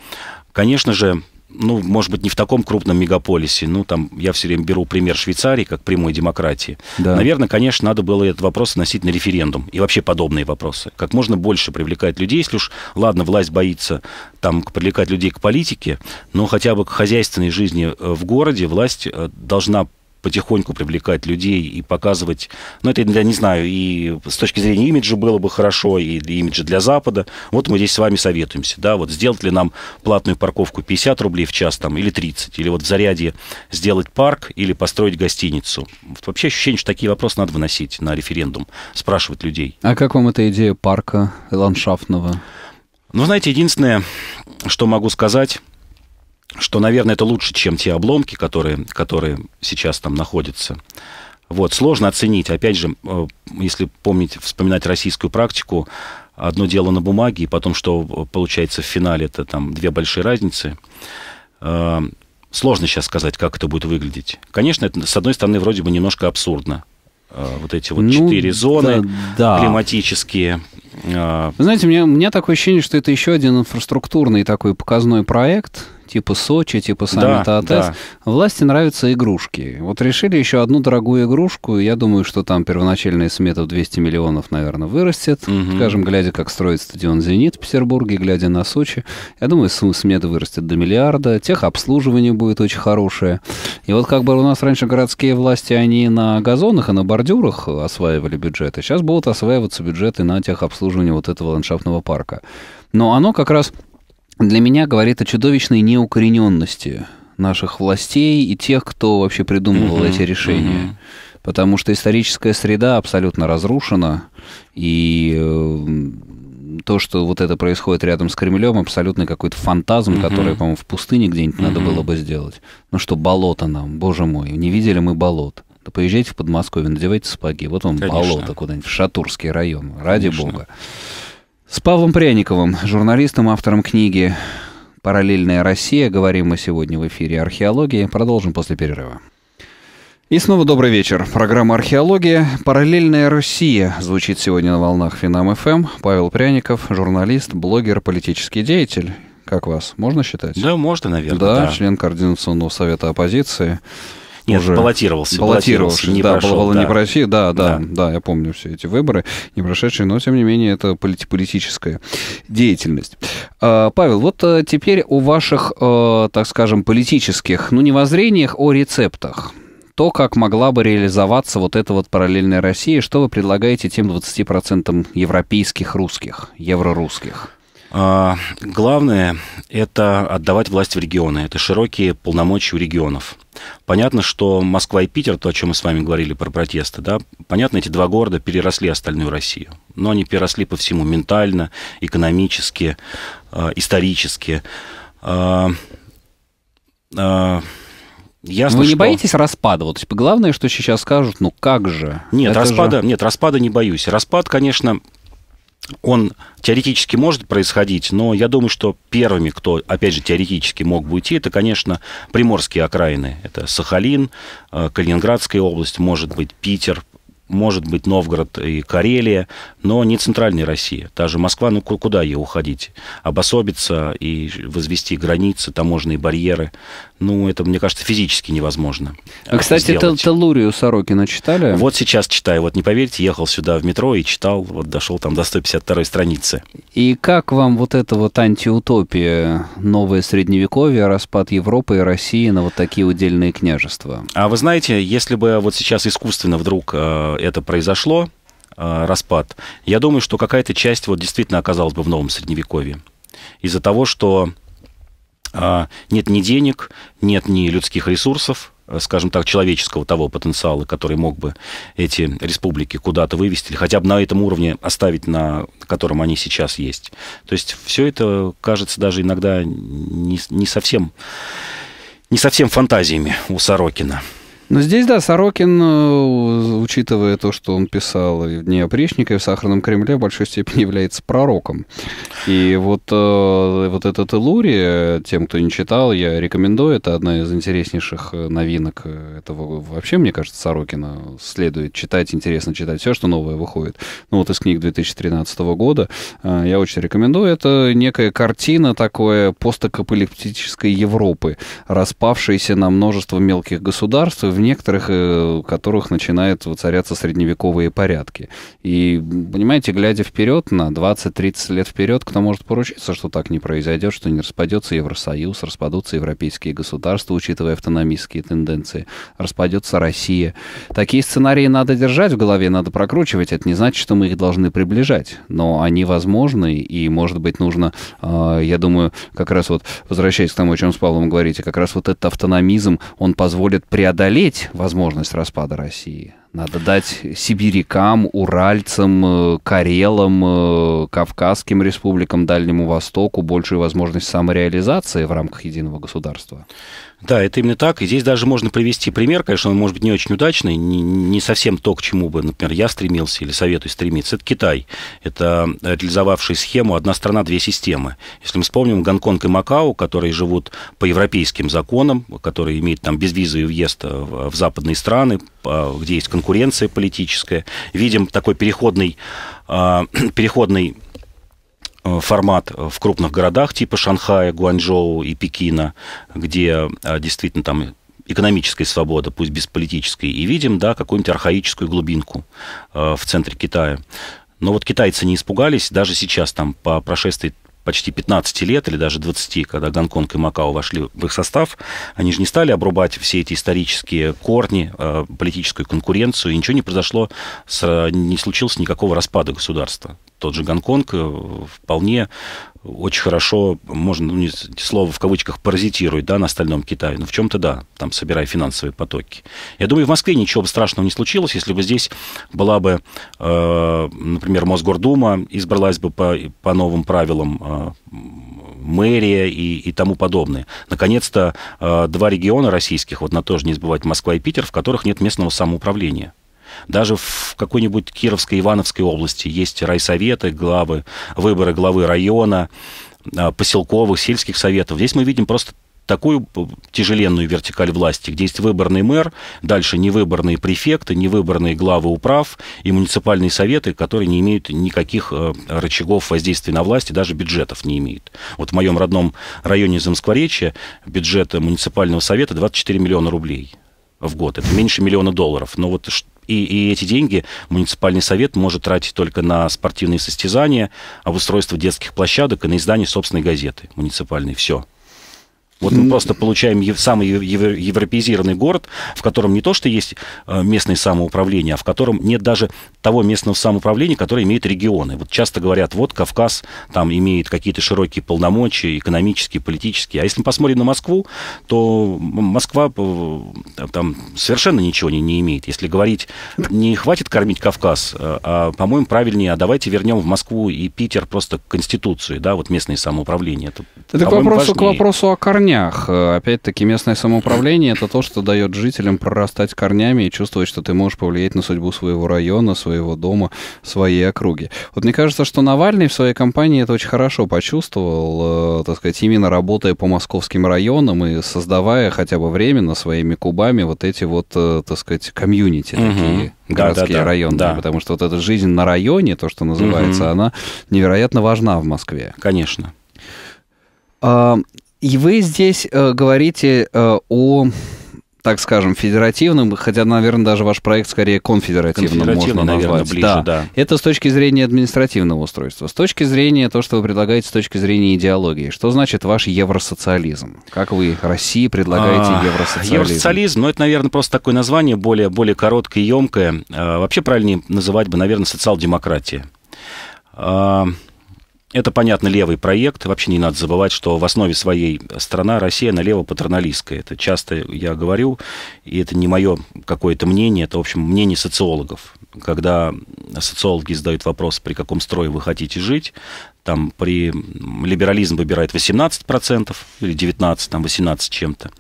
Конечно же, ну, может быть, не в таком крупном мегаполисе, ну, там, я все время беру пример Швейцарии как прямой демократии. Да. Наверное, конечно, надо было этот вопрос носить на референдум и вообще подобные вопросы. Как можно больше привлекать людей, если уж, ладно, власть боится там привлекать людей к политике, но хотя бы к хозяйственной жизни э, в городе власть э, должна потихоньку привлекать людей и показывать. Ну, это, я не знаю, и с точки зрения имиджа было бы хорошо, и для имиджа для Запада. Вот мы здесь с вами советуемся, да, вот сделать ли нам платную парковку 50 рублей в час там или 30, или вот в заряде сделать парк или построить гостиницу. вообще ощущение, что такие вопросы надо выносить на референдум, спрашивать людей. А как вам эта идея парка ландшафтного? Ну, знаете, единственное, что могу сказать, что, наверное, это лучше, чем те обломки, которые, которые сейчас там находятся. Вот, сложно оценить. Опять же, э, если помнить, вспоминать российскую практику, одно дело на бумаге, и потом, что э, получается в финале, это там две большие разницы. Э, сложно сейчас сказать, как это будет выглядеть. Конечно, это, с одной стороны, вроде бы немножко абсурдно. Вот эти вот ну, четыре зоны да, да. климатические. Вы знаете, у меня, у меня такое ощущение, что это еще один инфраструктурный такой показной проект, типа Сочи, типа саммита да, АТС. Да. Власти нравятся игрушки. Вот решили еще одну дорогую игрушку. Я думаю, что там первоначальная смета в 200 миллионов, наверное, вырастет. Угу. Скажем, глядя, как строит стадион «Зенит» в Петербурге, глядя на Сочи, я думаю, смета вырастет до миллиарда. Техобслуживание будет очень хорошее. И вот как бы у нас раньше городские власти, они на газонах и на бордюрах осваивали бюджеты. А сейчас будут осваиваться бюджеты на техобслуживание вот этого ландшафтного парка. Но оно как раз для меня говорит о чудовищной неукорененности наших властей и тех, кто вообще придумывал mm-hmm. эти решения. Mm-hmm. Потому что историческая среда абсолютно разрушена, и э, то, что вот это происходит рядом с Кремлем, абсолютный какой-то фантазм, угу. который, по-моему, в пустыне где-нибудь угу. надо было бы сделать. Ну что, болото нам, боже мой, не видели мы болот. Да поезжайте в Подмосковье, надевайте сапоги, вот вам Конечно. болото куда-нибудь, в Шатурский район, ради Конечно. бога. С Павлом Пряниковым, журналистом, автором книги «Параллельная Россия». Говорим мы сегодня в эфире археологии. Продолжим после перерыва. И снова добрый вечер. Программа «Археология. Параллельная Россия» звучит сегодня на волнах Финам-ФМ. Павел Пряников, журналист, блогер, политический деятель. Как вас? Можно считать? Да, можно, наверное. Да, да. член Координационного совета оппозиции. Нет, уже. баллотировался. Баллотировался, не да, прошел, было да. не по России, да, да, да, да, я помню все эти выборы, не прошедшие, но, тем не менее, это полит политическая деятельность. А, Павел, вот э, теперь о ваших, э, так скажем, политических, ну, не воззрениях, о рецептах то, как могла бы реализоваться вот эта вот параллельная Россия, что вы предлагаете тем 20% европейских русских, еврорусских? А, главное – это отдавать власть в регионы. Это широкие полномочия у регионов. Понятно, что Москва и Питер, то, о чем мы с вами говорили про протесты, да, понятно, эти два города переросли остальную Россию. Но они переросли по всему ментально, экономически, э, исторически. Э, э, Ясно, Вы не что... боитесь распада? Вот типа, главное, что сейчас скажут, ну как же? Нет, Это распада, же... нет, распада не боюсь. Распад, конечно, он теоретически может происходить, но я думаю, что первыми, кто, опять же, теоретически мог бы уйти, это, конечно, приморские окраины. Это Сахалин, э, Калининградская область, может быть, Питер, может быть, Новгород и Карелия, но не центральная Россия. Та же Москва, ну куда ей уходить? Обособиться и возвести границы, таможенные барьеры. Ну, это, мне кажется, физически невозможно. А, кстати, Тел Теллурию Сорокина читали? Вот сейчас читаю. Вот не поверите, ехал сюда в метро и читал, вот дошел там до 152 страницы. И как вам вот эта вот антиутопия, новое средневековье, распад Европы и России на вот такие удельные княжества? А вы знаете, если бы вот сейчас искусственно вдруг э, это произошло, э, распад, я думаю, что какая-то часть вот действительно оказалась бы в новом средневековье. Из-за того, что э, нет ни денег, нет ни людских ресурсов, э, скажем так, человеческого того потенциала, который мог бы эти республики куда-то вывести, или хотя бы на этом уровне оставить, на котором они сейчас есть. То есть все это кажется даже иногда не, не, совсем, не совсем фантазиями у Сорокина. Но здесь, да, Сорокин, э, учитывая то, что он писал и в «Дне опричника», и в «Сахарном Кремле», в большой степени является пророком. И вот, э, вот этот Илури, тем, кто не читал, я рекомендую. Это одна из интереснейших э, новинок этого вообще, мне кажется, Сорокина. Следует читать, интересно читать все, что новое выходит. Ну вот из книг 2013 года. Я очень рекомендую. Это некая картина такое постапокалиптической Европы, распавшейся на множество мелких государств. В в некоторых, в э, которых начинают воцаряться средневековые порядки. И, понимаете, глядя вперед, на 20-30 лет вперед, кто может поручиться, что так не произойдет, что не распадется Евросоюз, распадутся европейские государства, учитывая автономистские тенденции, распадется Россия. Такие сценарии надо держать в голове, надо прокручивать. Это не значит, что мы их должны приближать, но они возможны, и, может быть, нужно, э, я думаю, как раз вот, возвращаясь к тому, о чем с Павлом говорите, как раз вот этот автономизм, он позволит преодолеть терпеть возможность распада России. Надо дать сибирякам, уральцам, э, карелам, э, кавказским республикам, Дальнему Востоку большую возможность самореализации в рамках единого государства. Да, это именно так. И здесь даже можно привести пример, конечно, он может быть не очень удачный, не, не совсем то, к чему бы, например, я стремился или советую стремиться. Это Китай. Это э, реализовавший схему «одна страна, две системы». Если мы вспомним Гонконг и Макао, которые живут по европейским законам, которые имеют там безвизовый въезд э, в западные страны, а, где есть конкуренция политическая, видим такой переходный, а, переходный Э, формат в крупных городах типа Шанхая, Гуанчжоу и Пекина, где э, действительно там экономической свободы, пусть без политической, и видим, да, какую-нибудь архаическую глубинку э, в центре Китая. Но вот китайцы не испугались, даже сейчас, там, по прошествии почти 15 лет или даже 20, когда Гонконг и Макао вошли в их состав, они же не стали обрубать все эти исторические корни, политическую конкуренцию, и ничего не произошло, не случилось никакого распада государства тот же Гонконг э, вполне очень хорошо, можно, ну, не, слово в кавычках, паразитирует, да, на остальном Китае. Но ну, в чем-то, да, там, собирая финансовые потоки. Я думаю, в Москве ничего бы страшного не случилось, если бы здесь была бы, э, например, Мосгордума избралась бы по, по новым правилам э, мэрия и, и тому подобное. Наконец-то э, два региона российских, вот на то же не забывать Москва и Питер, в которых нет местного самоуправления. Даже в какой-нибудь Кировской, Ивановской области есть райсоветы, главы, выборы главы района, а, поселковых, сельских советов. Здесь мы видим просто такую тяжеленную вертикаль власти, где есть выборный мэр, дальше невыборные префекты, невыборные главы управ и муниципальные советы, которые не имеют никаких э, рычагов воздействия на власть и даже бюджетов не имеют. Вот в моем родном районе Замскворечья бюджет муниципального совета 24 миллиона рублей в год. Это меньше миллиона долларов. Но вот и, и эти деньги муниципальный совет может тратить только на спортивные состязания, обустройство детских площадок и на издание собственной газеты муниципальной. Все. Вот мы просто получаем самый европеизированный город, в котором не то, что есть э, местное самоуправление, а в котором нет даже того местного самоуправления, которое имеет регионы. Вот часто говорят, вот Кавказ там имеет какие-то широкие полномочия, экономические, политические. А если мы посмотрим на Москву, то Москва э, там совершенно ничего не, не имеет. Если говорить, не хватит кормить Кавказ, э, а, по-моему, правильнее, а давайте вернем в Москву и Питер просто Конституцию, да, вот местные самоуправления. Это, это к вопросу, к вопросу о корне корнях. Э, опять-таки, местное самоуправление — это то, что дает жителям прорастать корнями и чувствовать, что ты можешь повлиять на судьбу своего района, своего дома, своей округи. Вот мне кажется, что Навальный в своей кампании это очень хорошо почувствовал, э, так сказать, именно работая по московским районам и создавая хотя бы временно своими кубами вот эти вот, э, так сказать, комьюнити угу. такие городские да, да, районы, да. потому что вот эта жизнь на районе, то, что называется, угу. она невероятно важна в Москве. Конечно. А, и вы здесь э, говорите э, о так скажем, федеративном, хотя, наверное, даже ваш проект скорее конфедеративным можно назвать. Наверное, ближе, да. да. Это с точки зрения административного устройства. С точки зрения того, что вы предлагаете с точки зрения идеологии. Что значит ваш евросоциализм? Как вы России предлагаете а, евросоциализм? Евросоциализм, ну, это, наверное, просто такое название, более, более короткое и емкое. А, вообще правильнее называть бы, наверное, социал-демократия. А, это, понятно, левый проект. Вообще не надо забывать, что в основе своей страна Россия налево-патерналистская. Это часто я говорю, и это не мое какое-то мнение, это, в общем, мнение социологов. Когда социологи задают вопрос, при каком строе вы хотите жить, там при либерализм выбирает 18% или 19%, там 18 чем-то.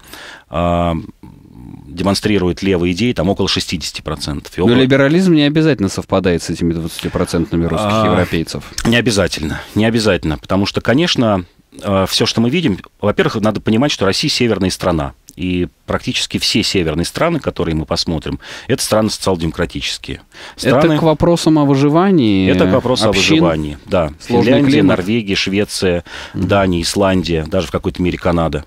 А, демонстрирует левые идеи, там около 60%. И около... Но либерализм не обязательно совпадает с этими 20% русских а... европейцев. Не обязательно, не обязательно, потому что, конечно, э, все, что мы видим, во-первых, надо понимать, что Россия северная страна. И практически все северные страны, которые мы посмотрим, это страны социал-демократические. Страны... Это к вопросам о выживании. Это к вопросу о выживании, да. Финляндия, климат. Норвегия, Швеция, Дания, Исландия, даже в какой-то мере Канада.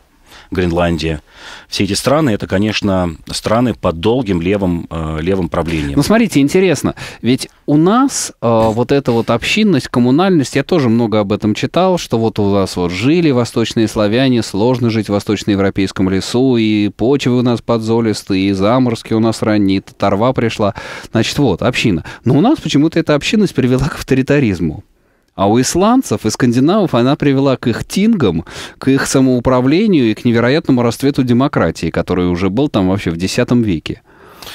Гренландия. Все эти страны, это, конечно, страны под долгим левым, э, левым правлением. Ну, смотрите, интересно, ведь у нас э, вот эта вот общинность, коммунальность, я тоже много об этом читал, что вот у нас вот жили восточные славяне, сложно жить в восточноевропейском лесу, и почвы у нас подзолистые, и заморские у нас ранние, и татарва пришла. Значит, вот, община. Но у нас почему-то эта общинность привела к авторитаризму. А у исландцев и скандинавов она привела к их тингам, к их самоуправлению и к невероятному расцвету демократии, который уже был там вообще в X веке.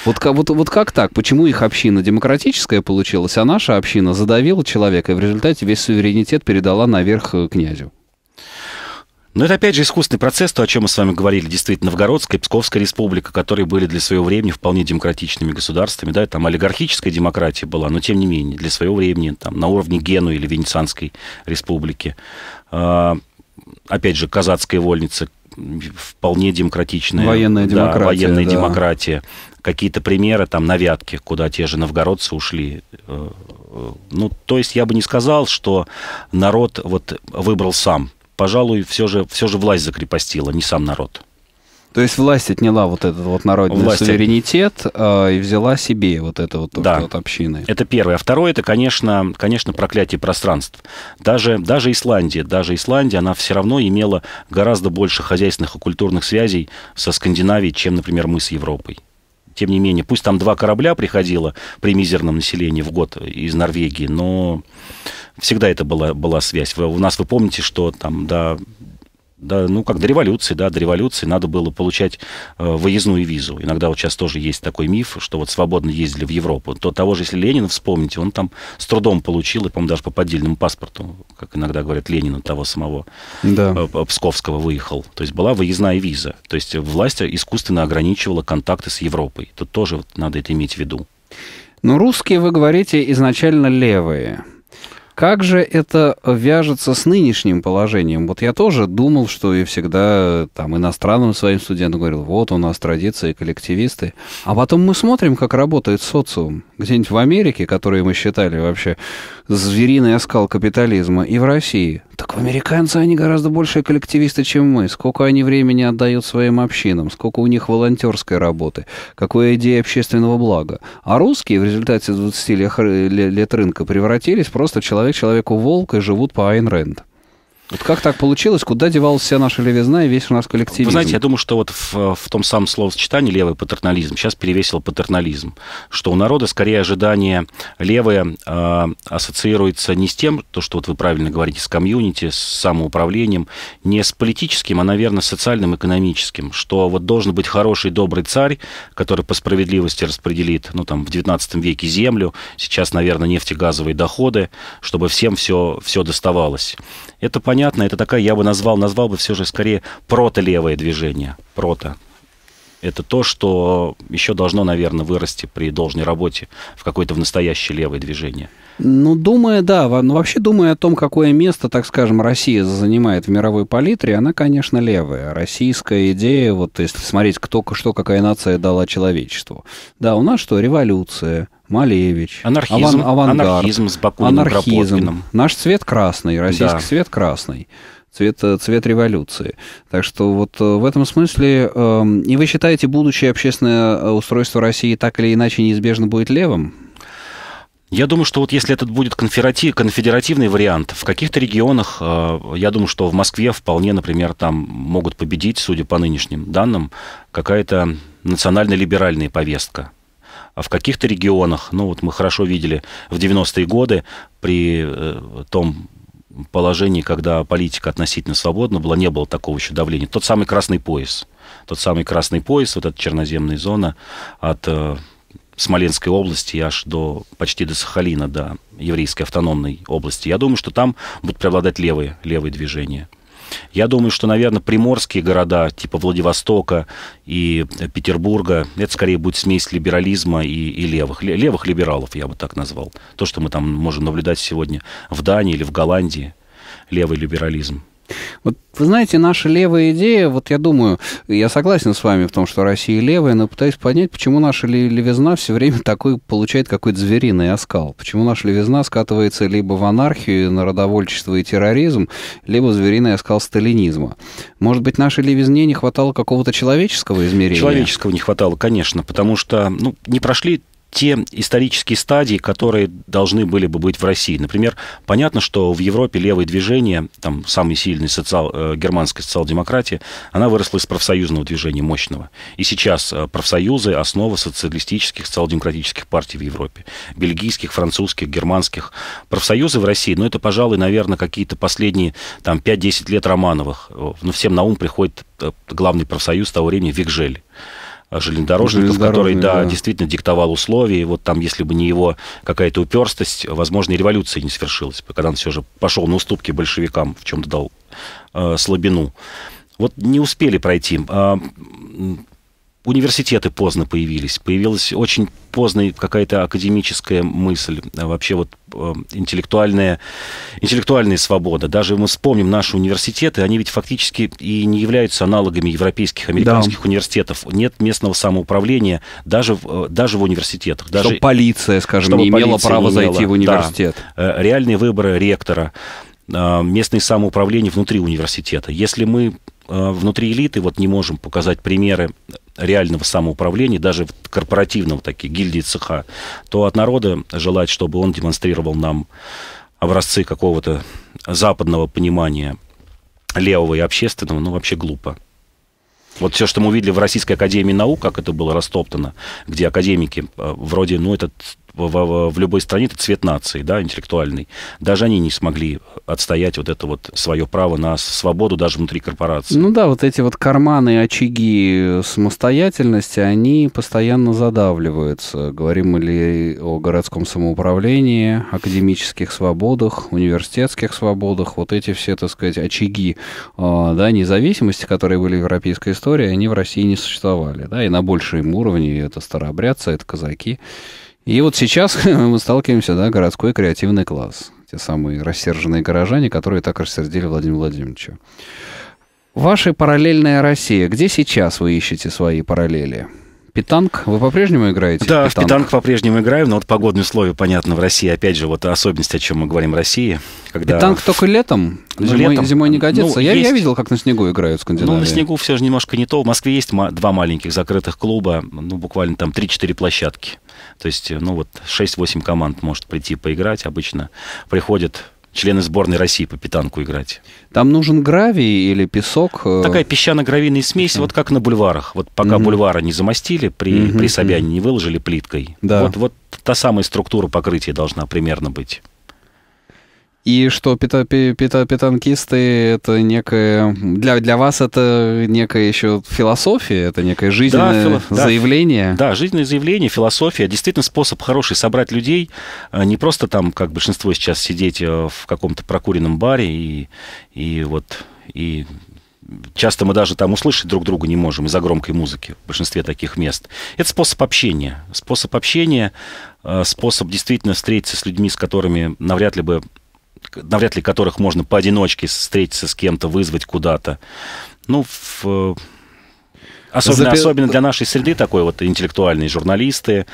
Вот, вот, вот как так? Почему их община демократическая получилась, а наша община задавила человека и в результате весь суверенитет передала наверх э, князю? Но это, опять же, искусственный процесс, то, о чем мы с вами говорили, действительно, Новгородская и Псковская республика, которые были для своего времени вполне демократичными государствами, да, там олигархическая демократия была, но, тем не менее, для своего времени, там, на уровне Гену или Венецианской республики, а, опять же, казацкая вольница, вполне демократичная. Военная демократия. военная да. демократия. Какие-то примеры там на Вятке, куда те же новгородцы ушли. Э, э, ну, то есть я бы не сказал, что народ вот выбрал сам пожалуй, все же, все же власть закрепостила, не сам народ. То есть власть отняла вот этот вот народный власть суверенитет э, и взяла себе вот это вот, да. вот общины. Это первое. А второе, это, конечно, конечно, проклятие пространств. Даже, даже Исландия, даже Исландия, она все равно имела гораздо больше хозяйственных и культурных связей со Скандинавией, чем, например, мы с Европой тем не менее, пусть там два корабля приходило при мизерном населении в год из Норвегии, но всегда это была, была связь. Вы, у нас, вы помните, что там до да, ну как до революции, да, до революции надо было получать э, выездную визу. Иногда вот сейчас тоже есть такой миф, что вот свободно ездили в Европу. То того же, если Ленина вспомните, он там с трудом получил, и, по-моему, даже по поддельному паспорту, как иногда говорят, Ленина того самого да. э, Псковского выехал. То есть была выездная виза. То есть власть искусственно ограничивала контакты с Европой. Тут тоже вот надо это иметь в виду. Но ну, русские, вы говорите, изначально левые. Как же это вяжется с нынешним положением? Вот я тоже думал, что и всегда там иностранным своим студентам говорил, вот у нас традиции, коллективисты. А потом мы смотрим, как работает социум. Где-нибудь в Америке, которые мы считали вообще звериный оскал капитализма и в России. Так в американцы они гораздо больше коллективисты, чем мы. Сколько они времени отдают своим общинам, сколько у них волонтерской работы, какая идея общественного блага. А русские в результате 20 лет, лет рынка превратились просто человек человеку волк и живут по Айн Рэнд. Вот как так получилось? Куда девалась вся наша левизна и весь наш коллективизм? Вы знаете, я думаю, что вот в, в том самом словосочетании левый патернализм сейчас перевесил патернализм, что у народа скорее ожидание левое э, ассоциируется не с тем, то, что вот вы правильно говорите, с комьюнити, с самоуправлением, не с политическим, а, наверное, с социальным, экономическим, что вот должен быть хороший, добрый царь, который по справедливости распределит, ну, там, в 19 веке землю, сейчас, наверное, нефтегазовые доходы, чтобы всем все, все доставалось. Это понятно понятно. Это такая, я бы назвал, назвал бы все же скорее прото-левое движение. Прото. Это то, что еще должно, наверное, вырасти при должной работе в какое-то в настоящее левое движение. Ну, думая, да, ну, вообще думая о том, какое место, так скажем, Россия занимает в мировой палитре, она, конечно, левая. Российская идея, вот если смотреть, кто, что, какая нация дала человечеству. Да, у нас что, революция, Малевич, анархизм, аван, авангард, анархизм с Бакуниным, анархизм. Наш цвет красный, российский да. цвет красный цвет, э, цвет революции. Так что вот э, в этом смысле... Э, и вы считаете, будущее общественное э, устройство России так или иначе неизбежно будет левым? Я думаю, что вот если этот будет конфедеративный вариант, в каких-то регионах, э, я думаю, что в Москве вполне, например, там могут победить, судя по нынешним данным, какая-то национально-либеральная повестка. А в каких-то регионах, ну вот мы хорошо видели в 90-е годы при э, том положении, когда политика относительно свободна была, не было такого еще давления. Тот самый красный пояс. Тот самый красный пояс, вот эта черноземная зона от э, Смоленской области и аж до, почти до Сахалина, до еврейской автономной области. Я думаю, что там будут преобладать левые, левые движения. Я думаю, что, наверное, приморские города, типа Владивостока и Петербурга, это скорее будет смесь либерализма и, и левых. Левых либералов, я бы так назвал. То, что мы там можем наблюдать сегодня в Дании или в Голландии. Левый либерализм. Вот вы знаете, наша левая идея, вот я думаю, я согласен с вами в том, что Россия левая, но пытаюсь понять, почему наша левизна все время такой получает какой-то звериный оскал. Почему наша левизна скатывается либо в анархию, народовольчество и терроризм, либо звериный оскал сталинизма. Может быть, нашей левизне не хватало какого-то человеческого измерения? Человеческого не хватало, конечно, потому что ну, не прошли те исторические стадии, которые должны были бы быть в России. Например, понятно, что в Европе левое движение, там самый сильный социал, э, германской социал-демократии, она выросла из профсоюзного движения мощного. И сейчас э, профсоюзы – основа социалистических, социал-демократических партий в Европе. Бельгийских, французских, германских. Профсоюзы в России, ну это, пожалуй, наверное, какие-то последние там 5-10 лет Романовых. Но ну, всем на ум приходит э, главный профсоюз того времени Викжель железнодорожников, который, да, да, действительно диктовал условия. И вот там, если бы не его какая-то уперстость, возможно, и революция не свершилась, когда он все же пошел на уступки большевикам, в чем-то дал э, слабину. Вот не успели пройти. А, университеты поздно появились. Появилась очень поздно какая-то академическая мысль, а вообще вот эм, интеллектуальная, интеллектуальная свобода. Даже мы вспомним наши университеты, они ведь фактически и не являются аналогами европейских, американских да. университетов. Нет местного самоуправления даже э, даже в университетах. Даже, чтобы полиция, скажем, чтобы не имела полиция право не имела, зайти в университет. Да, э, реальные выборы ректора, э, местные самоуправления внутри университета. Если мы внутри элиты вот не можем показать примеры реального самоуправления, даже корпоративного, такие гильдии цеха, то от народа желать, чтобы он демонстрировал нам образцы какого-то западного понимания левого и общественного, ну, вообще глупо. Вот все, что мы увидели в Российской Академии Наук, как это было растоптано, где академики э, вроде, ну, этот в, в любой стране это цвет нации, да, интеллектуальный. Даже они не смогли отстоять вот это вот свое право на свободу даже внутри корпорации. Ну да, вот эти вот карманы, очаги э, самостоятельности, они постоянно задавливаются. Говорим ли о городском самоуправлении, академических свободах, университетских свободах, вот эти все, так сказать, очаги э, да, независимости, которые были в европейской истории, они в России не существовали. Да, и на большем уровне это старообрядцы, это казаки. И вот сейчас мы сталкиваемся, да, городской креативный класс. Те самые рассерженные горожане, которые так рассердили Владимира Владимировича. Ваша параллельная Россия. Где сейчас вы ищете свои параллели? Питанг, вы по-прежнему играете? Да, в питанг по-прежнему играем, но вот погодные условия, понятно, в России, опять же, вот особенность, о чем мы говорим в России. Когда... Питанг только летом, ну, зимой, летом. зимой не ну, годится. Ну, я, есть... я видел, как на снегу играют в Скандинавии. Ну, на снегу все же немножко не то. В Москве есть два маленьких закрытых клуба, ну, буквально там 3-4 площадки. То есть, ну, вот 6-8 команд может прийти поиграть обычно. Приходят члены сборной России по питанку играть. Там нужен гравий или песок? Э, Такая песчано-гравийная смесь, Песчан. вот как на бульварах. Вот пока угу. бульвара не замостили, при, угу. при Собяне не выложили плиткой. Да. Вот, вот та самая структура покрытия должна примерно быть и что пета, это некая Для, для вас это некая еще философия, это некое жизненное да, фило... заявление. Да, да, жизненное заявление, философия. Действительно способ хороший собрать людей, а, не просто там, как большинство сейчас, сидеть а, в каком-то прокуренном баре и, и вот... И Часто мы даже там услышать друг друга не можем из-за громкой музыки в большинстве таких мест. Это способ общения. Способ общения, а, способ действительно встретиться с людьми, с которыми навряд ли бы навряд ли которых можно поодиночке встретиться с кем-то, вызвать куда-то. Ну, в, э, особенно, Запи... особенно для нашей среды такой вот интеллектуальные журналисты,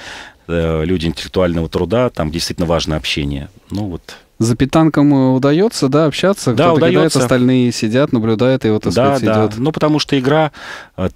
э, люди интеллектуального труда, там действительно важно общение. Ну вот. За питанком э, удается, да, общаться? Да, удается. остальные сидят, наблюдают, и вот, так да, сказать, да. идет. Ну, потому что игра,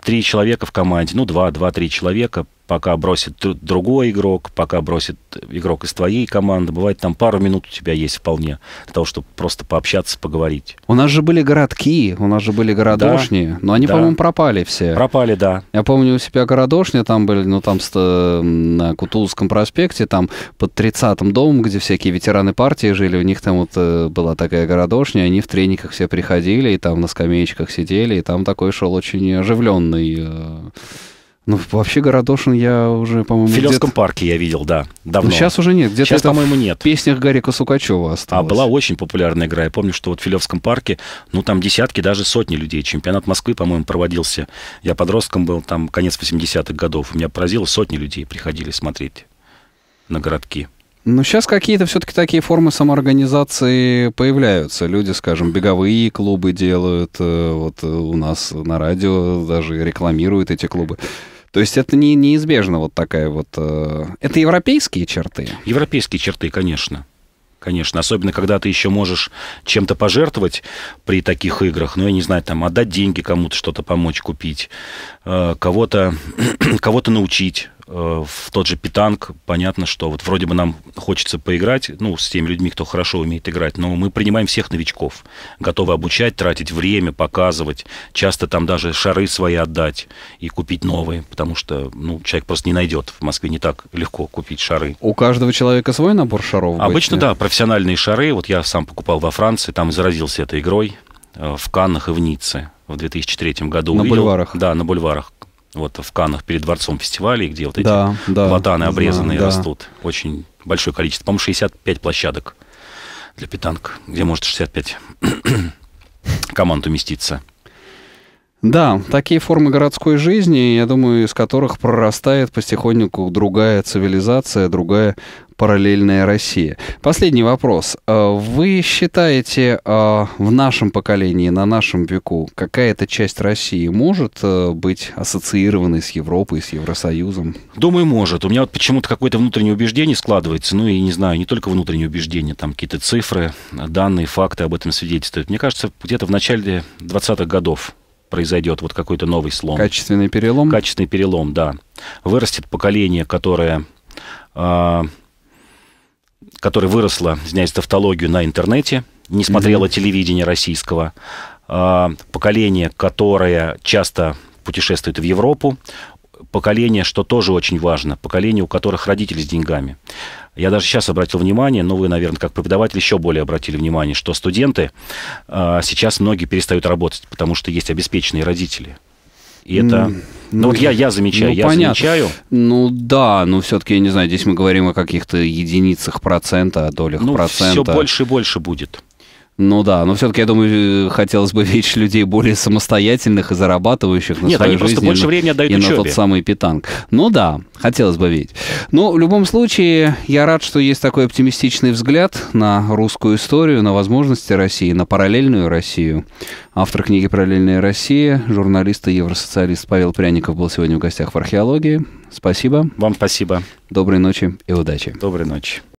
три человека в команде, ну, два, два-три человека, пока бросит другой игрок, пока бросит игрок из твоей команды. Бывает, там пару минут у тебя есть вполне для того, чтобы просто пообщаться, поговорить. У нас же были городки, у нас же были городошни, да, но они, да. по-моему, пропали все. Пропали, да. Я помню, у себя городошни там были, ну, там на Кутузовском проспекте, там под 30-м домом, где всякие ветераны партии жили, у них там вот э, была такая городошня, они в трениках все приходили, и там на скамеечках сидели, и там такой шел очень оживленный э, ну, вообще Городошин я уже, по-моему... В Филевском парке я видел, да, давно. Ну, сейчас уже нет. Где-то сейчас, по-моему, нет. в песнях Гарика Сукачева а, осталось. А была очень популярная игра. Я помню, что вот в Филевском парке, ну, там десятки, даже сотни людей. Чемпионат Москвы, по-моему, проводился. Я подростком был, там, конец 80-х годов. Меня поразило, сотни людей приходили смотреть на городки. Ну, сейчас какие-то все-таки такие формы самоорганизации появляются. Люди, скажем, беговые клубы делают. Э, вот э, у нас на радио даже рекламируют эти клубы. То есть это не, неизбежно вот такая вот... Э, это европейские черты? Европейские черты, конечно. Конечно, особенно когда ты еще можешь чем-то пожертвовать при таких играх, ну, я не знаю, там, отдать деньги кому-то, что-то помочь купить, э, кого-то кого научить, Э, в тот же питанг, понятно, что вот вроде бы нам хочется поиграть, ну, с теми людьми, кто хорошо умеет играть, но мы принимаем всех новичков, готовы обучать, тратить время, показывать, часто там даже шары свои отдать и купить новые, потому что, ну, человек просто не найдет, в Москве не так легко купить шары. У каждого человека свой набор шаров? Обычно, быть, да, профессиональные шары, вот я сам покупал во Франции, там заразился этой игрой, э, в Каннах и в Ницце в 2003 году. На увидел, бульварах? Да, на бульварах вот в Канах перед дворцом фестивалей, где вот эти да, да, обрезанные знаю, да. растут. Очень большое количество. По-моему, 65 площадок для питанг, где может 65 команд уместиться. Да, такие формы городской жизни, я думаю, из которых прорастает потихоньку другая цивилизация, другая параллельная Россия. Последний вопрос. А вы считаете, а, в нашем поколении, на нашем веку, какая-то часть России может э, быть ассоциированной с Европой, с Евросоюзом? Думаю, может. У меня вот почему-то какое-то внутреннее убеждение складывается, ну, и не знаю, не только внутреннее убеждение, там какие-то цифры, данные, факты об этом свидетельствуют. Мне кажется, где-то в начале 20-х годов произойдет вот какой-то новый слом. Качественный перелом? Качественный перелом, да. Вырастет поколение, которое, э, которое выросло, извиняюсь, тавтологию на интернете, не смотрело mm-hmm. телевидение российского. Э, поколение, которое часто путешествует в Европу. Поколение, что тоже очень важно, поколение, у которых родители с деньгами. Я даже сейчас обратил внимание, но ну, вы, наверное, как преподаватель еще более обратили внимание, что студенты э, сейчас многие перестают работать, потому что есть обеспеченные родители. И это... Ну, ну вот ну, я, я замечаю, ну, я понятно. замечаю. Ну да, но все-таки, я не знаю, здесь мы говорим о каких-то единицах процента, о долях ну, процента. все больше и больше будет. Ну да, но все-таки, я думаю, э, хотелось бы видеть людей более самостоятельных и зарабатывающих на Нет, свою они жизнь просто больше ну, времени отдают и учебе. на тот самый питанг. Ну да, хотелось бы видеть. Но ну, в любом случае, я рад, что есть такой оптимистичный взгляд на русскую историю, на возможности России, на параллельную Россию. Автор книги «Параллельная Россия», журналист и евросоциалист Павел Пряников был сегодня в гостях в археологии. Спасибо. Вам спасибо. Доброй ночи и удачи. Доброй ночи.